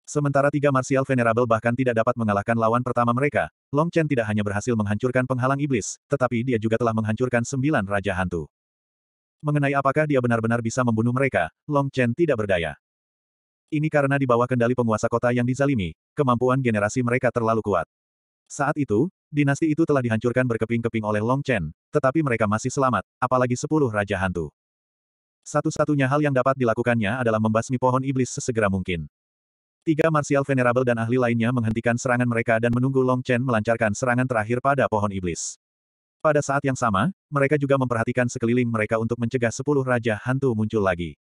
Sementara tiga Martial Venerable bahkan tidak dapat mengalahkan lawan pertama mereka, Long Chen tidak hanya berhasil menghancurkan penghalang iblis, tetapi dia juga telah menghancurkan sembilan Raja Hantu. Mengenai apakah dia benar-benar bisa membunuh mereka, Long Chen tidak berdaya. Ini karena di bawah kendali penguasa kota yang dizalimi, kemampuan generasi mereka terlalu kuat. Saat itu, Dinasti itu telah dihancurkan berkeping-keping oleh Long Chen, tetapi mereka masih selamat, apalagi sepuluh Raja Hantu. Satu-satunya hal yang dapat dilakukannya adalah membasmi pohon iblis sesegera mungkin. Tiga Martial Venerable dan ahli lainnya menghentikan serangan mereka dan menunggu Long Chen melancarkan serangan terakhir pada pohon iblis. Pada saat yang sama, mereka juga memperhatikan sekeliling mereka untuk mencegah sepuluh Raja Hantu muncul lagi.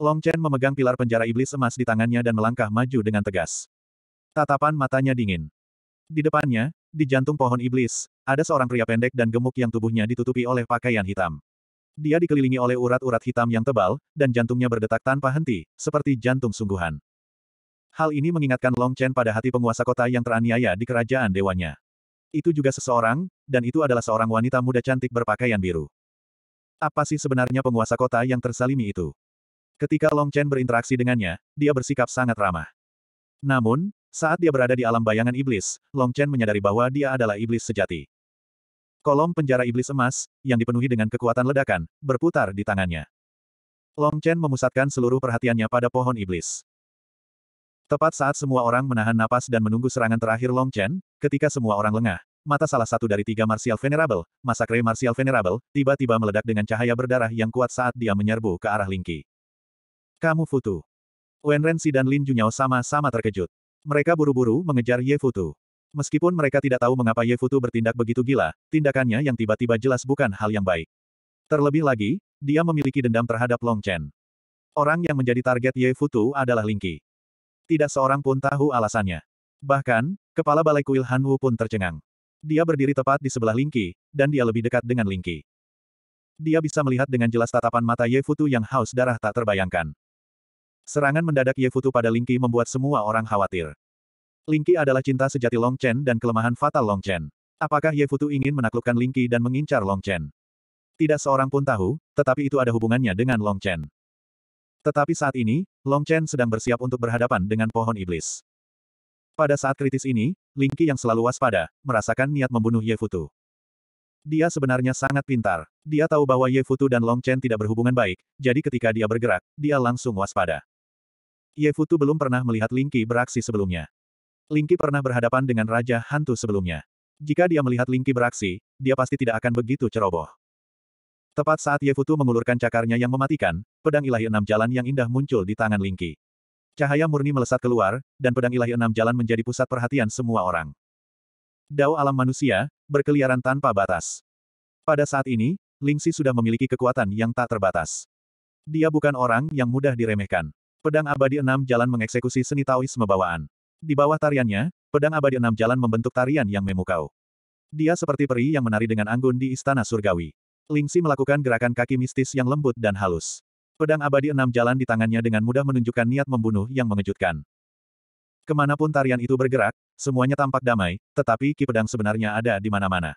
Long Chen memegang pilar penjara iblis emas di tangannya dan melangkah maju dengan tegas. Tatapan matanya dingin. Di depannya, di jantung pohon iblis, ada seorang pria pendek dan gemuk yang tubuhnya ditutupi oleh pakaian hitam. Dia dikelilingi oleh urat-urat hitam yang tebal, dan jantungnya berdetak tanpa henti, seperti jantung sungguhan. Hal ini mengingatkan Long Chen pada hati penguasa kota yang teraniaya di kerajaan dewanya. Itu juga seseorang, dan itu adalah seorang wanita muda cantik berpakaian biru. Apa sih sebenarnya penguasa kota yang tersalimi itu? Ketika Long Chen berinteraksi dengannya, dia bersikap sangat ramah. Namun, saat dia berada di alam bayangan iblis, Long Chen menyadari bahwa dia adalah iblis sejati. Kolom penjara iblis emas, yang dipenuhi dengan kekuatan ledakan, berputar di tangannya. Long Chen memusatkan seluruh perhatiannya pada pohon iblis. Tepat saat semua orang menahan napas dan menunggu serangan terakhir Long Chen, ketika semua orang lengah, mata salah satu dari tiga Martial Venerable, Masakre Martial Venerable, tiba-tiba meledak dengan cahaya berdarah yang kuat saat dia menyerbu ke arah Lingqi. Kamu futu. Wen Renzi dan Lin Junyao sama-sama terkejut. Mereka buru-buru mengejar Ye Futu. Meskipun mereka tidak tahu mengapa Ye Futu bertindak begitu gila, tindakannya yang tiba-tiba jelas bukan hal yang baik. Terlebih lagi, dia memiliki dendam terhadap Long Chen. Orang yang menjadi target Ye Futu adalah Ling Qi. Tidak seorang pun tahu alasannya. Bahkan, kepala balai kuil Han Wu pun tercengang. Dia berdiri tepat di sebelah Ling Qi, dan dia lebih dekat dengan Ling Qi. Dia bisa melihat dengan jelas tatapan mata Ye Futu yang haus darah tak terbayangkan. Serangan mendadak Ye Futu pada Lingqi membuat semua orang khawatir. Lingqi adalah cinta sejati Long Chen dan kelemahan fatal Long Chen. Apakah Ye Futu ingin menaklukkan Lingqi dan mengincar Long Chen? Tidak seorang pun tahu, tetapi itu ada hubungannya dengan Long Chen. Tetapi saat ini, Long Chen sedang bersiap untuk berhadapan dengan pohon iblis. Pada saat kritis ini, Lingqi yang selalu waspada, merasakan niat membunuh Ye Futu. Dia sebenarnya sangat pintar. Dia tahu bahwa Ye Futu dan Long Chen tidak berhubungan baik, jadi ketika dia bergerak, dia langsung waspada. Ye Futu belum pernah melihat Lingqi beraksi sebelumnya. Lingqi pernah berhadapan dengan Raja Hantu sebelumnya. Jika dia melihat Lingqi beraksi, dia pasti tidak akan begitu ceroboh. Tepat saat Ye Futu mengulurkan cakarnya yang mematikan, pedang ilahi enam jalan yang indah muncul di tangan Lingqi. Cahaya murni melesat keluar, dan pedang ilahi enam jalan menjadi pusat perhatian semua orang. Dao alam manusia, berkeliaran tanpa batas. Pada saat ini, Lingxi sudah memiliki kekuatan yang tak terbatas. Dia bukan orang yang mudah diremehkan. Pedang abadi enam jalan mengeksekusi seni Taoisme bawaan. Di bawah tariannya, pedang abadi enam jalan membentuk tarian yang memukau. Dia seperti peri yang menari dengan anggun di istana surgawi. Lingsi melakukan gerakan kaki mistis yang lembut dan halus. Pedang abadi enam jalan di tangannya dengan mudah menunjukkan niat membunuh yang mengejutkan. Kemanapun tarian itu bergerak, semuanya tampak damai, tetapi ki pedang sebenarnya ada di mana-mana.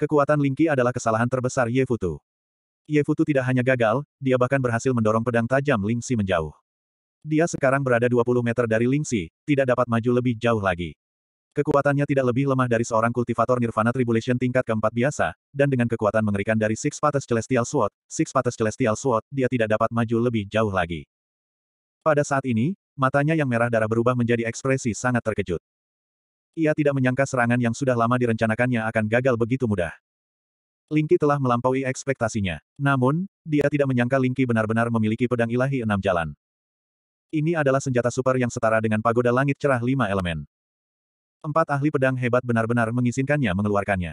Kekuatan Lingki adalah kesalahan terbesar Ye Futu. Ye Futu tidak hanya gagal, dia bahkan berhasil mendorong pedang tajam Lingsi menjauh. Dia sekarang berada 20 meter dari Lingxi, tidak dapat maju lebih jauh lagi. Kekuatannya tidak lebih lemah dari seorang kultivator Nirvana Tribulation tingkat keempat biasa, dan dengan kekuatan mengerikan dari Six Paths Celestial Sword, Six Paths Celestial Sword, dia tidak dapat maju lebih jauh lagi. Pada saat ini, matanya yang merah darah berubah menjadi ekspresi sangat terkejut. Ia tidak menyangka serangan yang sudah lama direncanakannya akan gagal begitu mudah. Lingki telah melampaui ekspektasinya. Namun, dia tidak menyangka Lingki benar-benar memiliki pedang ilahi enam jalan. Ini adalah senjata super yang setara dengan pagoda langit cerah lima elemen. Empat ahli pedang hebat benar-benar mengizinkannya mengeluarkannya.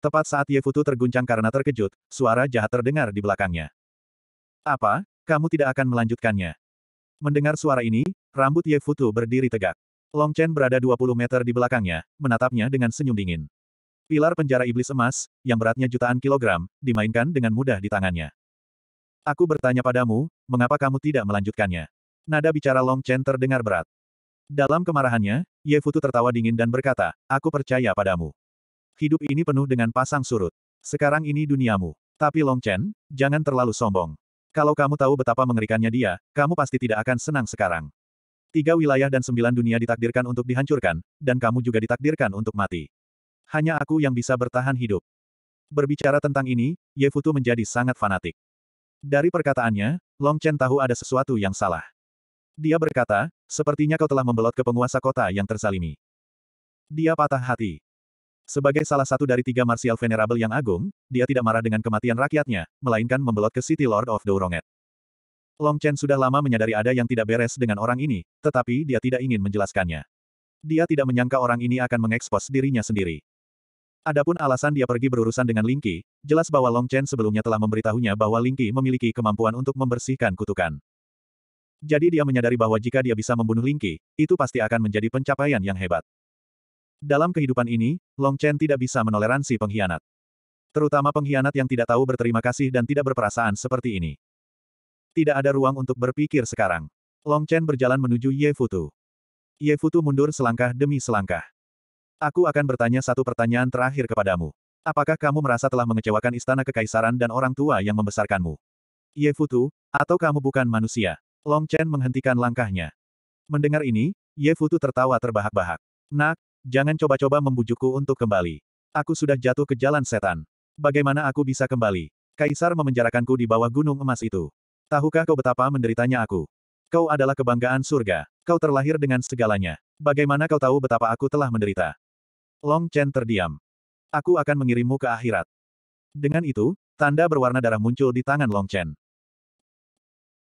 Tepat saat Ye Yefutu terguncang karena terkejut, suara jahat terdengar di belakangnya. Apa? Kamu tidak akan melanjutkannya. Mendengar suara ini, rambut Ye Yefutu berdiri tegak. Long Chen berada 20 meter di belakangnya, menatapnya dengan senyum dingin. Pilar penjara iblis emas, yang beratnya jutaan kilogram, dimainkan dengan mudah di tangannya. Aku bertanya padamu, mengapa kamu tidak melanjutkannya? Nada bicara Long Chen terdengar berat. Dalam kemarahannya, Ye Futu tertawa dingin dan berkata, aku percaya padamu. Hidup ini penuh dengan pasang surut. Sekarang ini duniamu. Tapi Long Chen, jangan terlalu sombong. Kalau kamu tahu betapa mengerikannya dia, kamu pasti tidak akan senang sekarang. Tiga wilayah dan sembilan dunia ditakdirkan untuk dihancurkan, dan kamu juga ditakdirkan untuk mati. Hanya aku yang bisa bertahan hidup. Berbicara tentang ini, Ye Futu menjadi sangat fanatik. Dari perkataannya, Long Chen tahu ada sesuatu yang salah. Dia berkata, sepertinya kau telah membelot ke penguasa kota yang tersalimi. Dia patah hati. Sebagai salah satu dari tiga Martial Venerable yang agung, dia tidak marah dengan kematian rakyatnya, melainkan membelot ke City Lord of Douronget. Long Chen sudah lama menyadari ada yang tidak beres dengan orang ini, tetapi dia tidak ingin menjelaskannya. Dia tidak menyangka orang ini akan mengekspos dirinya sendiri. Adapun alasan dia pergi berurusan dengan Lingqi, jelas bahwa Long Chen sebelumnya telah memberitahunya bahwa Lingqi memiliki kemampuan untuk membersihkan kutukan. Jadi dia menyadari bahwa jika dia bisa membunuh Lingqi, itu pasti akan menjadi pencapaian yang hebat. Dalam kehidupan ini, Long Chen tidak bisa menoleransi pengkhianat. Terutama pengkhianat yang tidak tahu berterima kasih dan tidak berperasaan seperti ini. Tidak ada ruang untuk berpikir sekarang. Long Chen berjalan menuju Ye Futu. Ye Futu mundur selangkah demi selangkah. Aku akan bertanya satu pertanyaan terakhir kepadamu. Apakah kamu merasa telah mengecewakan istana kekaisaran dan orang tua yang membesarkanmu? Ye Futu, atau kamu bukan manusia? Long Chen menghentikan langkahnya. Mendengar ini, Ye Futu tertawa terbahak-bahak. Nak, jangan coba-coba membujukku untuk kembali. Aku sudah jatuh ke jalan setan. Bagaimana aku bisa kembali? Kaisar memenjarakanku di bawah gunung emas itu. Tahukah kau betapa menderitanya aku? Kau adalah kebanggaan surga. Kau terlahir dengan segalanya. Bagaimana kau tahu betapa aku telah menderita? Long Chen terdiam. Aku akan mengirimmu ke akhirat. Dengan itu, tanda berwarna darah muncul di tangan Long Chen.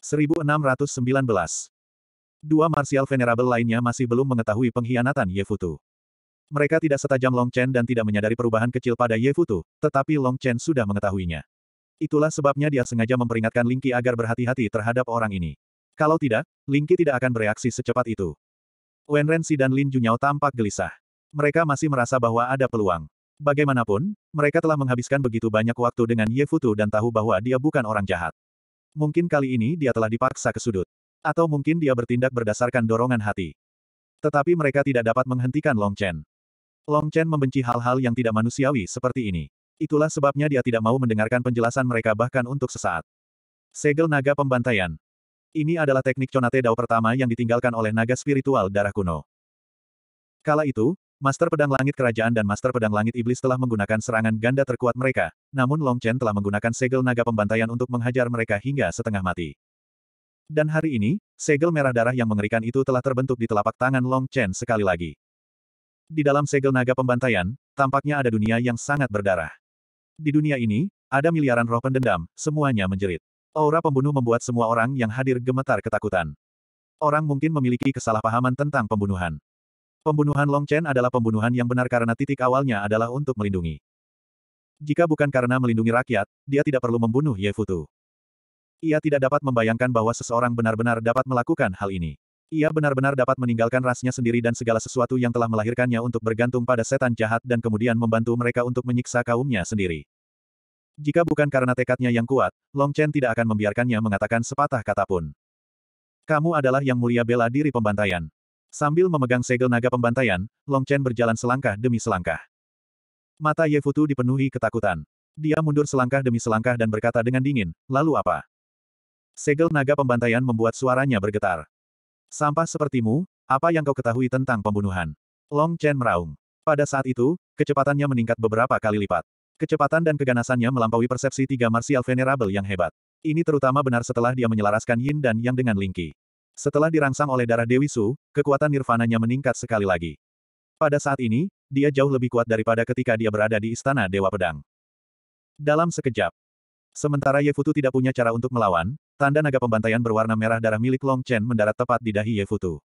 1619. Dua martial venerable lainnya masih belum mengetahui pengkhianatan Ye Futu. Mereka tidak setajam Long Chen dan tidak menyadari perubahan kecil pada Ye Futu, tetapi Long Chen sudah mengetahuinya. Itulah sebabnya dia sengaja memperingatkan Lingqi agar berhati-hati terhadap orang ini. Kalau tidak, Lingqi tidak akan bereaksi secepat itu. Wen Renzi dan Lin Junyao tampak gelisah. Mereka masih merasa bahwa ada peluang. Bagaimanapun, mereka telah menghabiskan begitu banyak waktu dengan Ye Futu dan tahu bahwa dia bukan orang jahat. Mungkin kali ini dia telah dipaksa ke sudut. Atau mungkin dia bertindak berdasarkan dorongan hati. Tetapi mereka tidak dapat menghentikan Long Chen. Long Chen membenci hal-hal yang tidak manusiawi seperti ini. Itulah sebabnya dia tidak mau mendengarkan penjelasan mereka bahkan untuk sesaat. Segel Naga Pembantaian Ini adalah teknik Conate Dao pertama yang ditinggalkan oleh naga spiritual darah kuno. Kala itu, Master Pedang Langit Kerajaan dan Master Pedang Langit Iblis telah menggunakan serangan ganda terkuat mereka, namun Long Chen telah menggunakan segel naga pembantaian untuk menghajar mereka hingga setengah mati. Dan hari ini, segel merah darah yang mengerikan itu telah terbentuk di telapak tangan Long Chen sekali lagi. Di dalam segel naga pembantaian, tampaknya ada dunia yang sangat berdarah. Di dunia ini, ada miliaran roh pendendam, semuanya menjerit. Aura pembunuh membuat semua orang yang hadir gemetar ketakutan. Orang mungkin memiliki kesalahpahaman tentang pembunuhan. Pembunuhan Long Chen adalah pembunuhan yang benar karena titik awalnya adalah untuk melindungi. Jika bukan karena melindungi rakyat, dia tidak perlu membunuh Ye Futu. Ia tidak dapat membayangkan bahwa seseorang benar-benar dapat melakukan hal ini. Ia benar-benar dapat meninggalkan rasnya sendiri dan segala sesuatu yang telah melahirkannya untuk bergantung pada setan jahat dan kemudian membantu mereka untuk menyiksa kaumnya sendiri. Jika bukan karena tekadnya yang kuat, Long Chen tidak akan membiarkannya mengatakan sepatah kata pun. Kamu adalah yang mulia bela diri pembantaian. Sambil memegang segel naga pembantaian, Long Chen berjalan selangkah demi selangkah. Mata Ye Futu dipenuhi ketakutan. Dia mundur selangkah demi selangkah dan berkata dengan dingin, lalu apa? Segel naga pembantaian membuat suaranya bergetar. Sampah sepertimu, apa yang kau ketahui tentang pembunuhan? Long Chen meraung. Pada saat itu, kecepatannya meningkat beberapa kali lipat. Kecepatan dan keganasannya melampaui persepsi tiga martial venerable yang hebat. Ini terutama benar setelah dia menyelaraskan Yin dan Yang dengan Lingqi. Setelah dirangsang oleh darah Dewi Su, kekuatan nirvananya meningkat sekali lagi. Pada saat ini, dia jauh lebih kuat daripada ketika dia berada di Istana Dewa Pedang. Dalam sekejap. Sementara Ye Yefutu tidak punya cara untuk melawan, tanda naga pembantaian berwarna merah darah milik Long Chen mendarat tepat di dahi Ye Yefutu.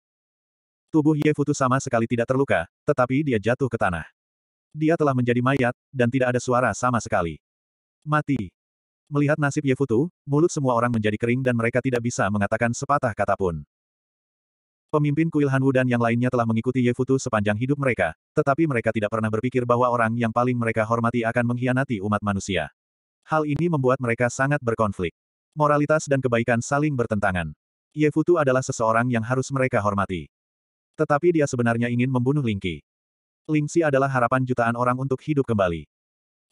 Tubuh Ye Yefutu sama sekali tidak terluka, tetapi dia jatuh ke tanah. Dia telah menjadi mayat, dan tidak ada suara sama sekali. Mati. Melihat nasib Yefutu, mulut semua orang menjadi kering dan mereka tidak bisa mengatakan sepatah kata pun. Pemimpin kuil Hanwu dan yang lainnya telah mengikuti Yefutu sepanjang hidup mereka, tetapi mereka tidak pernah berpikir bahwa orang yang paling mereka hormati akan mengkhianati umat manusia. Hal ini membuat mereka sangat berkonflik. Moralitas dan kebaikan saling bertentangan. Yefutu adalah seseorang yang harus mereka hormati. Tetapi dia sebenarnya ingin membunuh Lingqi. Lingxi adalah harapan jutaan orang untuk hidup kembali.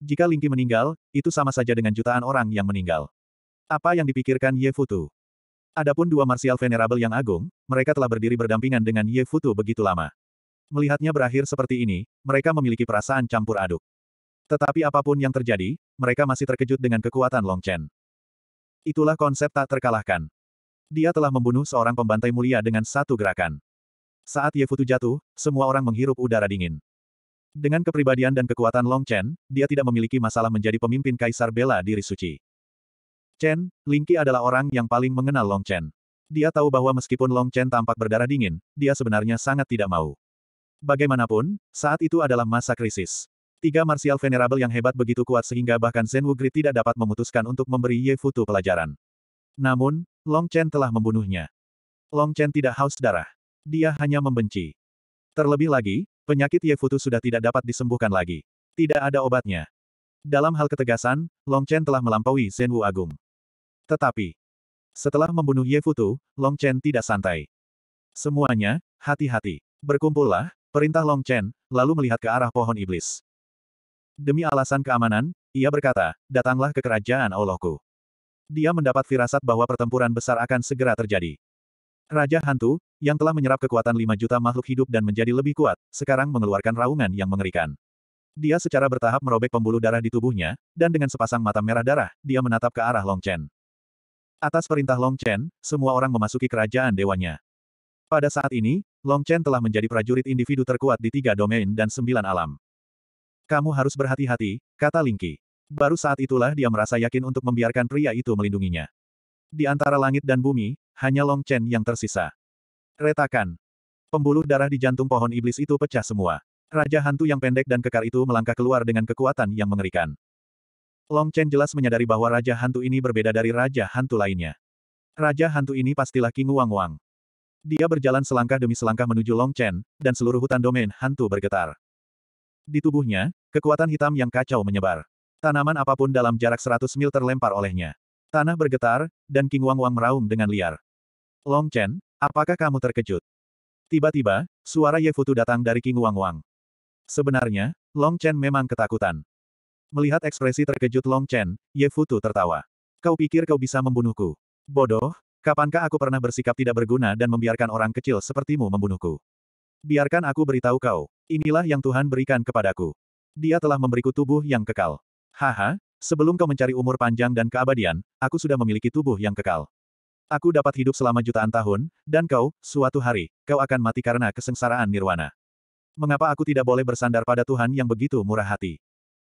Jika Lingqi meninggal, itu sama saja dengan jutaan orang yang meninggal. Apa yang dipikirkan Ye Futu? Adapun dua martial venerable yang agung, mereka telah berdiri berdampingan dengan Ye Futu begitu lama. Melihatnya berakhir seperti ini, mereka memiliki perasaan campur aduk. Tetapi apapun yang terjadi, mereka masih terkejut dengan kekuatan Long Chen. Itulah konsep tak terkalahkan. Dia telah membunuh seorang pembantai mulia dengan satu gerakan. Saat Ye Futu jatuh, semua orang menghirup udara dingin. Dengan kepribadian dan kekuatan Long Chen, dia tidak memiliki masalah menjadi pemimpin kaisar bela diri suci. Chen, Ling Lingqi adalah orang yang paling mengenal Long Chen. Dia tahu bahwa meskipun Long Chen tampak berdarah dingin, dia sebenarnya sangat tidak mau. Bagaimanapun, saat itu adalah masa krisis. Tiga martial venerable yang hebat begitu kuat sehingga bahkan Zen Wugri tidak dapat memutuskan untuk memberi Ye Futu pelajaran. Namun, Long Chen telah membunuhnya. Long Chen tidak haus darah. Dia hanya membenci. Terlebih lagi, Penyakit Ye Yefutu sudah tidak dapat disembuhkan lagi. Tidak ada obatnya. Dalam hal ketegasan, Long Chen telah melampaui Zen Wu Agung. Tetapi, setelah membunuh Ye Yefutu, Long Chen tidak santai. Semuanya, hati-hati. Berkumpullah, perintah Long Chen, lalu melihat ke arah pohon iblis. Demi alasan keamanan, ia berkata, datanglah ke kerajaan Allahku. Dia mendapat firasat bahwa pertempuran besar akan segera terjadi. Raja Hantu, yang telah menyerap kekuatan 5 juta makhluk hidup dan menjadi lebih kuat, sekarang mengeluarkan raungan yang mengerikan. Dia secara bertahap merobek pembuluh darah di tubuhnya, dan dengan sepasang mata merah darah, dia menatap ke arah Long Chen. Atas perintah Long Chen, semua orang memasuki kerajaan dewanya. Pada saat ini, Long Chen telah menjadi prajurit individu terkuat di tiga domain dan sembilan alam. Kamu harus berhati-hati, kata Lingqi. Baru saat itulah dia merasa yakin untuk membiarkan pria itu melindunginya. Di antara langit dan bumi, hanya Long Chen yang tersisa. Retakan. Pembuluh darah di jantung pohon iblis itu pecah semua. Raja hantu yang pendek dan kekar itu melangkah keluar dengan kekuatan yang mengerikan. Long Chen jelas menyadari bahwa Raja Hantu ini berbeda dari Raja Hantu lainnya. Raja Hantu ini pastilah King Wang Wang. Dia berjalan selangkah demi selangkah menuju Long Chen, dan seluruh hutan domain hantu bergetar. Di tubuhnya, kekuatan hitam yang kacau menyebar. Tanaman apapun dalam jarak 100 mil terlempar olehnya. Tanah bergetar, dan King Wang Wang meraung dengan liar. Long Chen, apakah kamu terkejut? Tiba-tiba, suara Ye Futu datang dari King Wang Wang. Sebenarnya, Long Chen memang ketakutan. Melihat ekspresi terkejut Long Chen, Ye Futu tertawa. Kau pikir kau bisa membunuhku? Bodoh, kapankah aku pernah bersikap tidak berguna dan membiarkan orang kecil sepertimu membunuhku? Biarkan aku beritahu kau, inilah yang Tuhan berikan kepadaku. Dia telah memberiku tubuh yang kekal. Haha, Sebelum kau mencari umur panjang dan keabadian, aku sudah memiliki tubuh yang kekal. Aku dapat hidup selama jutaan tahun, dan kau, suatu hari, kau akan mati karena kesengsaraan nirwana. Mengapa aku tidak boleh bersandar pada Tuhan yang begitu murah hati?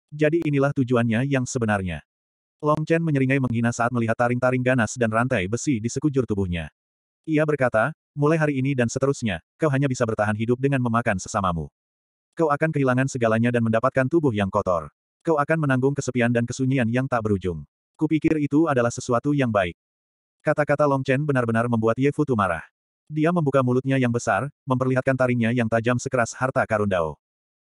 Jadi inilah tujuannya yang sebenarnya. Long Chen menyeringai menghina saat melihat taring-taring ganas dan rantai besi di sekujur tubuhnya. Ia berkata, mulai hari ini dan seterusnya, kau hanya bisa bertahan hidup dengan memakan sesamamu. Kau akan kehilangan segalanya dan mendapatkan tubuh yang kotor. Kau akan menanggung kesepian dan kesunyian yang tak berujung. Kupikir itu adalah sesuatu yang baik. Kata-kata Long Chen benar-benar membuat Ye Futu marah. Dia membuka mulutnya yang besar, memperlihatkan taringnya yang tajam sekeras harta karun Dao.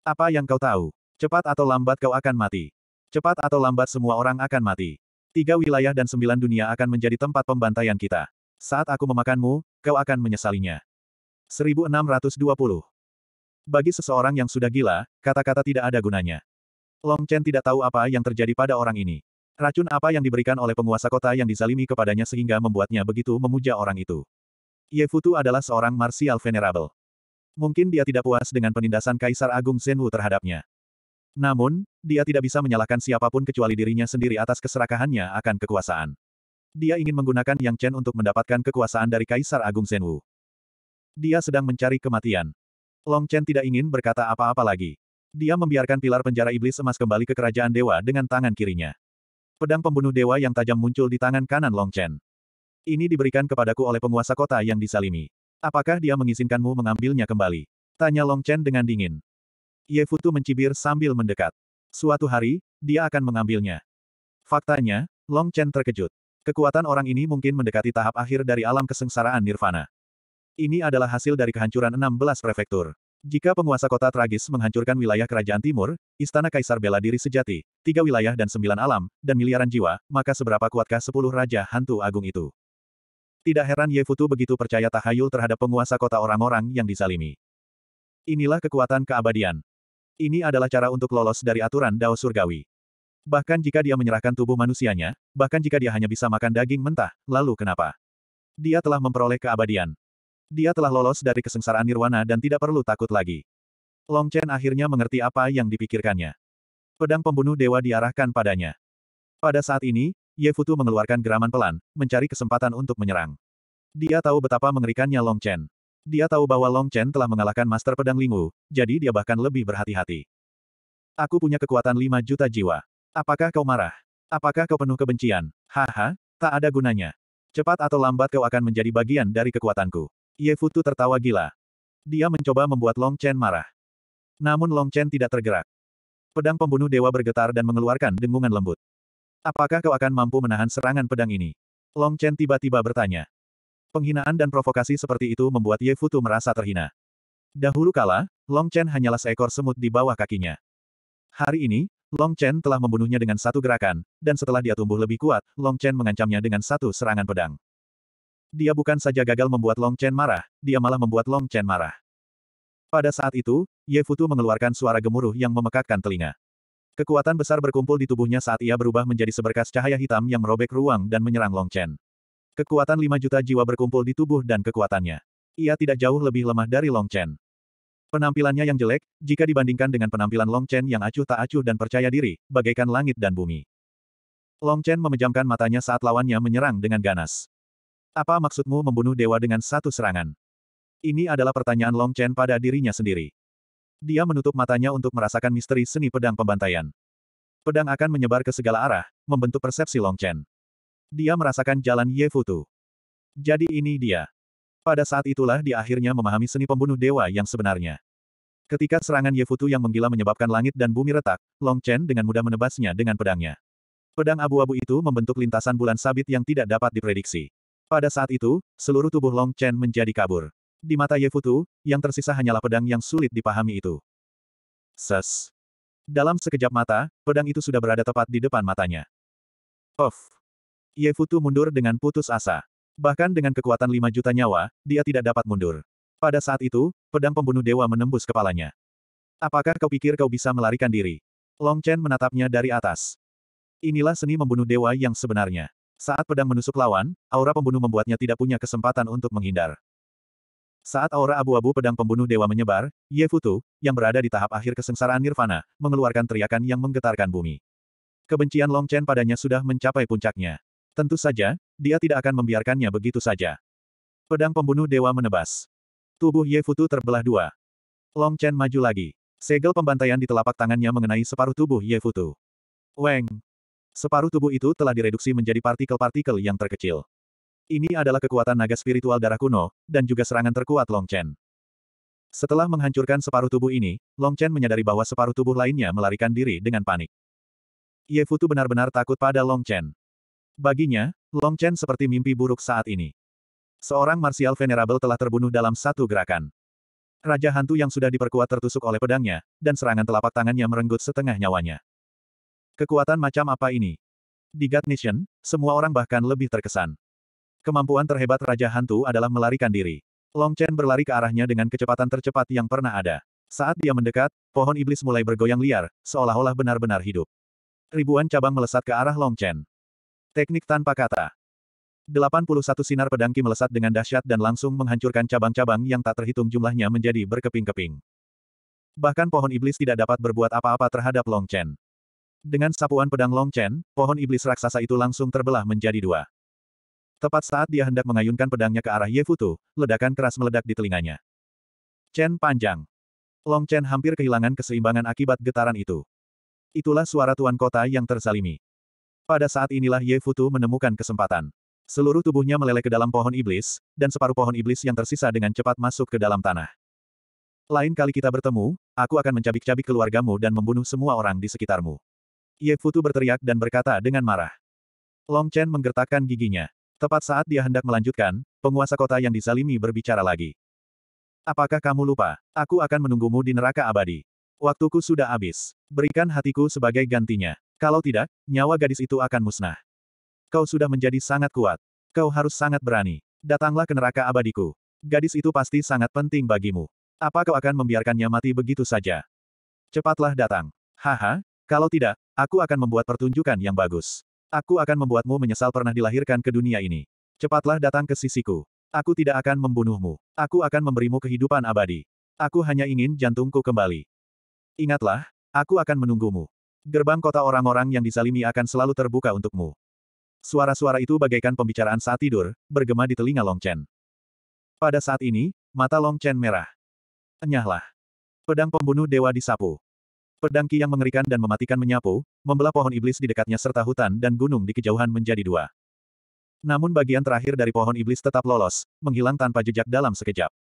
Apa yang kau tahu? Cepat atau lambat kau akan mati. Cepat atau lambat semua orang akan mati. Tiga wilayah dan sembilan dunia akan menjadi tempat pembantaian kita. Saat aku memakanmu, kau akan menyesalinya. 1620. Bagi seseorang yang sudah gila, kata-kata tidak ada gunanya. Long Chen tidak tahu apa yang terjadi pada orang ini. Racun apa yang diberikan oleh penguasa kota yang dizalimi kepadanya sehingga membuatnya begitu memuja orang itu. Ye Futu adalah seorang martial venerable. Mungkin dia tidak puas dengan penindasan Kaisar Agung Wu terhadapnya. Namun, dia tidak bisa menyalahkan siapapun kecuali dirinya sendiri atas keserakahannya akan kekuasaan. Dia ingin menggunakan Yang Chen untuk mendapatkan kekuasaan dari Kaisar Agung Wu. Dia sedang mencari kematian. Long Chen tidak ingin berkata apa-apa lagi. Dia membiarkan pilar penjara iblis emas kembali ke kerajaan dewa dengan tangan kirinya. Pedang pembunuh dewa yang tajam muncul di tangan kanan Long Chen. Ini diberikan kepadaku oleh penguasa kota yang disalimi. Apakah dia mengizinkanmu mengambilnya kembali? Tanya Long Chen dengan dingin. Ye Futu mencibir sambil mendekat. Suatu hari, dia akan mengambilnya. Faktanya, Long Chen terkejut. Kekuatan orang ini mungkin mendekati tahap akhir dari alam kesengsaraan nirvana. Ini adalah hasil dari kehancuran 16 prefektur. Jika penguasa kota tragis menghancurkan wilayah kerajaan timur, istana kaisar bela diri sejati, tiga wilayah dan sembilan alam, dan miliaran jiwa, maka seberapa kuatkah sepuluh raja hantu agung itu? Tidak heran Ye Futu begitu percaya tahayul terhadap penguasa kota orang-orang yang dizalimi. Inilah kekuatan keabadian. Ini adalah cara untuk lolos dari aturan dao surgawi. Bahkan jika dia menyerahkan tubuh manusianya, bahkan jika dia hanya bisa makan daging mentah, lalu kenapa? Dia telah memperoleh keabadian. Dia telah lolos dari kesengsaraan nirwana dan tidak perlu takut lagi. Long Chen akhirnya mengerti apa yang dipikirkannya. Pedang pembunuh dewa diarahkan padanya. Pada saat ini, Ye Futu mengeluarkan geraman pelan, mencari kesempatan untuk menyerang. Dia tahu betapa mengerikannya Long Chen. Dia tahu bahwa Long Chen telah mengalahkan Master Pedang Lingu, jadi dia bahkan lebih berhati-hati. Aku punya kekuatan 5 juta jiwa. Apakah kau marah? Apakah kau penuh kebencian? Haha, tak ada gunanya. Cepat atau lambat kau akan menjadi bagian dari kekuatanku. Ye Futu tertawa gila. Dia mencoba membuat Long Chen marah. Namun Long Chen tidak tergerak. Pedang pembunuh dewa bergetar dan mengeluarkan dengungan lembut. Apakah kau akan mampu menahan serangan pedang ini? Long Chen tiba-tiba bertanya. Penghinaan dan provokasi seperti itu membuat Ye Futu merasa terhina. Dahulu kala, Long Chen hanyalah seekor semut di bawah kakinya. Hari ini, Long Chen telah membunuhnya dengan satu gerakan, dan setelah dia tumbuh lebih kuat, Long Chen mengancamnya dengan satu serangan pedang. Dia bukan saja gagal membuat Long Chen marah, dia malah membuat Long Chen marah. Pada saat itu, Ye Futu mengeluarkan suara gemuruh yang memekakkan telinga. Kekuatan besar berkumpul di tubuhnya saat ia berubah menjadi seberkas cahaya hitam yang merobek ruang dan menyerang Long Chen. Kekuatan lima juta jiwa berkumpul di tubuh dan kekuatannya. Ia tidak jauh lebih lemah dari Long Chen. Penampilannya yang jelek, jika dibandingkan dengan penampilan Long Chen yang acuh tak acuh dan percaya diri, bagaikan langit dan bumi. Long Chen memejamkan matanya saat lawannya menyerang dengan ganas. Apa maksudmu membunuh dewa dengan satu serangan? Ini adalah pertanyaan Long Chen pada dirinya sendiri. Dia menutup matanya untuk merasakan misteri seni pedang pembantaian. Pedang akan menyebar ke segala arah, membentuk persepsi Long Chen. Dia merasakan jalan Ye Futu. Jadi ini dia. Pada saat itulah dia akhirnya memahami seni pembunuh dewa yang sebenarnya. Ketika serangan Ye Futu yang menggila menyebabkan langit dan bumi retak, Long Chen dengan mudah menebasnya dengan pedangnya. Pedang abu-abu itu membentuk lintasan bulan sabit yang tidak dapat diprediksi. Pada saat itu, seluruh tubuh Long Chen menjadi kabur. Di mata Ye Futu, yang tersisa hanyalah pedang yang sulit dipahami itu. Ses. Dalam sekejap mata, pedang itu sudah berada tepat di depan matanya. Of. Ye Futu mundur dengan putus asa. Bahkan dengan kekuatan lima juta nyawa, dia tidak dapat mundur. Pada saat itu, pedang pembunuh dewa menembus kepalanya. Apakah kau pikir kau bisa melarikan diri? Long Chen menatapnya dari atas. Inilah seni membunuh dewa yang sebenarnya. Saat pedang menusuk lawan, aura pembunuh membuatnya tidak punya kesempatan untuk menghindar. Saat aura abu-abu pedang pembunuh dewa menyebar, Ye Futu, yang berada di tahap akhir kesengsaraan nirvana, mengeluarkan teriakan yang menggetarkan bumi. Kebencian Long Chen padanya sudah mencapai puncaknya. Tentu saja, dia tidak akan membiarkannya begitu saja. Pedang pembunuh dewa menebas. Tubuh Ye Futu terbelah dua. Long Chen maju lagi. Segel pembantaian di telapak tangannya mengenai separuh tubuh Ye Futu. Weng! Separuh tubuh itu telah direduksi menjadi partikel-partikel yang terkecil. Ini adalah kekuatan naga spiritual darah kuno, dan juga serangan terkuat Long Chen. Setelah menghancurkan separuh tubuh ini, Long Chen menyadari bahwa separuh tubuh lainnya melarikan diri dengan panik. Ye Futu benar-benar takut pada Long Chen. Baginya, Long Chen seperti mimpi buruk saat ini. Seorang Martial Venerable telah terbunuh dalam satu gerakan. Raja hantu yang sudah diperkuat tertusuk oleh pedangnya, dan serangan telapak tangannya merenggut setengah nyawanya. Kekuatan macam apa ini? Di God Nation, semua orang bahkan lebih terkesan. Kemampuan terhebat Raja Hantu adalah melarikan diri. Long Chen berlari ke arahnya dengan kecepatan tercepat yang pernah ada. Saat dia mendekat, pohon iblis mulai bergoyang liar, seolah-olah benar-benar hidup. Ribuan cabang melesat ke arah Long Chen. Teknik tanpa kata. 81 sinar pedangki melesat dengan dahsyat dan langsung menghancurkan cabang-cabang yang tak terhitung jumlahnya menjadi berkeping-keping. Bahkan pohon iblis tidak dapat berbuat apa-apa terhadap Long Chen. Dengan sapuan pedang Long Chen, pohon iblis raksasa itu langsung terbelah menjadi dua. Tepat saat dia hendak mengayunkan pedangnya ke arah Ye Futu, ledakan keras meledak di telinganya. Chen panjang. Long Chen hampir kehilangan keseimbangan akibat getaran itu. Itulah suara tuan kota yang tersalimi. Pada saat inilah Ye Futu menemukan kesempatan. Seluruh tubuhnya meleleh ke dalam pohon iblis, dan separuh pohon iblis yang tersisa dengan cepat masuk ke dalam tanah. Lain kali kita bertemu, aku akan mencabik-cabik keluargamu dan membunuh semua orang di sekitarmu. Ye Futu berteriak dan berkata dengan marah. Long Chen menggertakkan giginya. Tepat saat dia hendak melanjutkan, penguasa kota yang disalimi berbicara lagi. Apakah kamu lupa? Aku akan menunggumu di neraka abadi. Waktuku sudah habis. Berikan hatiku sebagai gantinya. Kalau tidak, nyawa gadis itu akan musnah. Kau sudah menjadi sangat kuat. Kau harus sangat berani. Datanglah ke neraka abadiku. Gadis itu pasti sangat penting bagimu. Apa kau akan membiarkannya mati begitu saja? Cepatlah datang. Haha, kalau tidak, Aku akan membuat pertunjukan yang bagus. Aku akan membuatmu menyesal pernah dilahirkan ke dunia ini. Cepatlah datang ke sisiku. Aku tidak akan membunuhmu. Aku akan memberimu kehidupan abadi. Aku hanya ingin jantungku kembali. Ingatlah, aku akan menunggumu. Gerbang kota orang-orang yang disalimi akan selalu terbuka untukmu. Suara-suara itu bagaikan pembicaraan saat tidur, bergema di telinga Long Chen. Pada saat ini, mata Long Chen merah. Enyahlah. Pedang pembunuh dewa disapu. Pedang Ki yang mengerikan dan mematikan menyapu, membelah pohon iblis di dekatnya serta hutan dan gunung di kejauhan menjadi dua. Namun bagian terakhir dari pohon iblis tetap lolos, menghilang tanpa jejak dalam sekejap.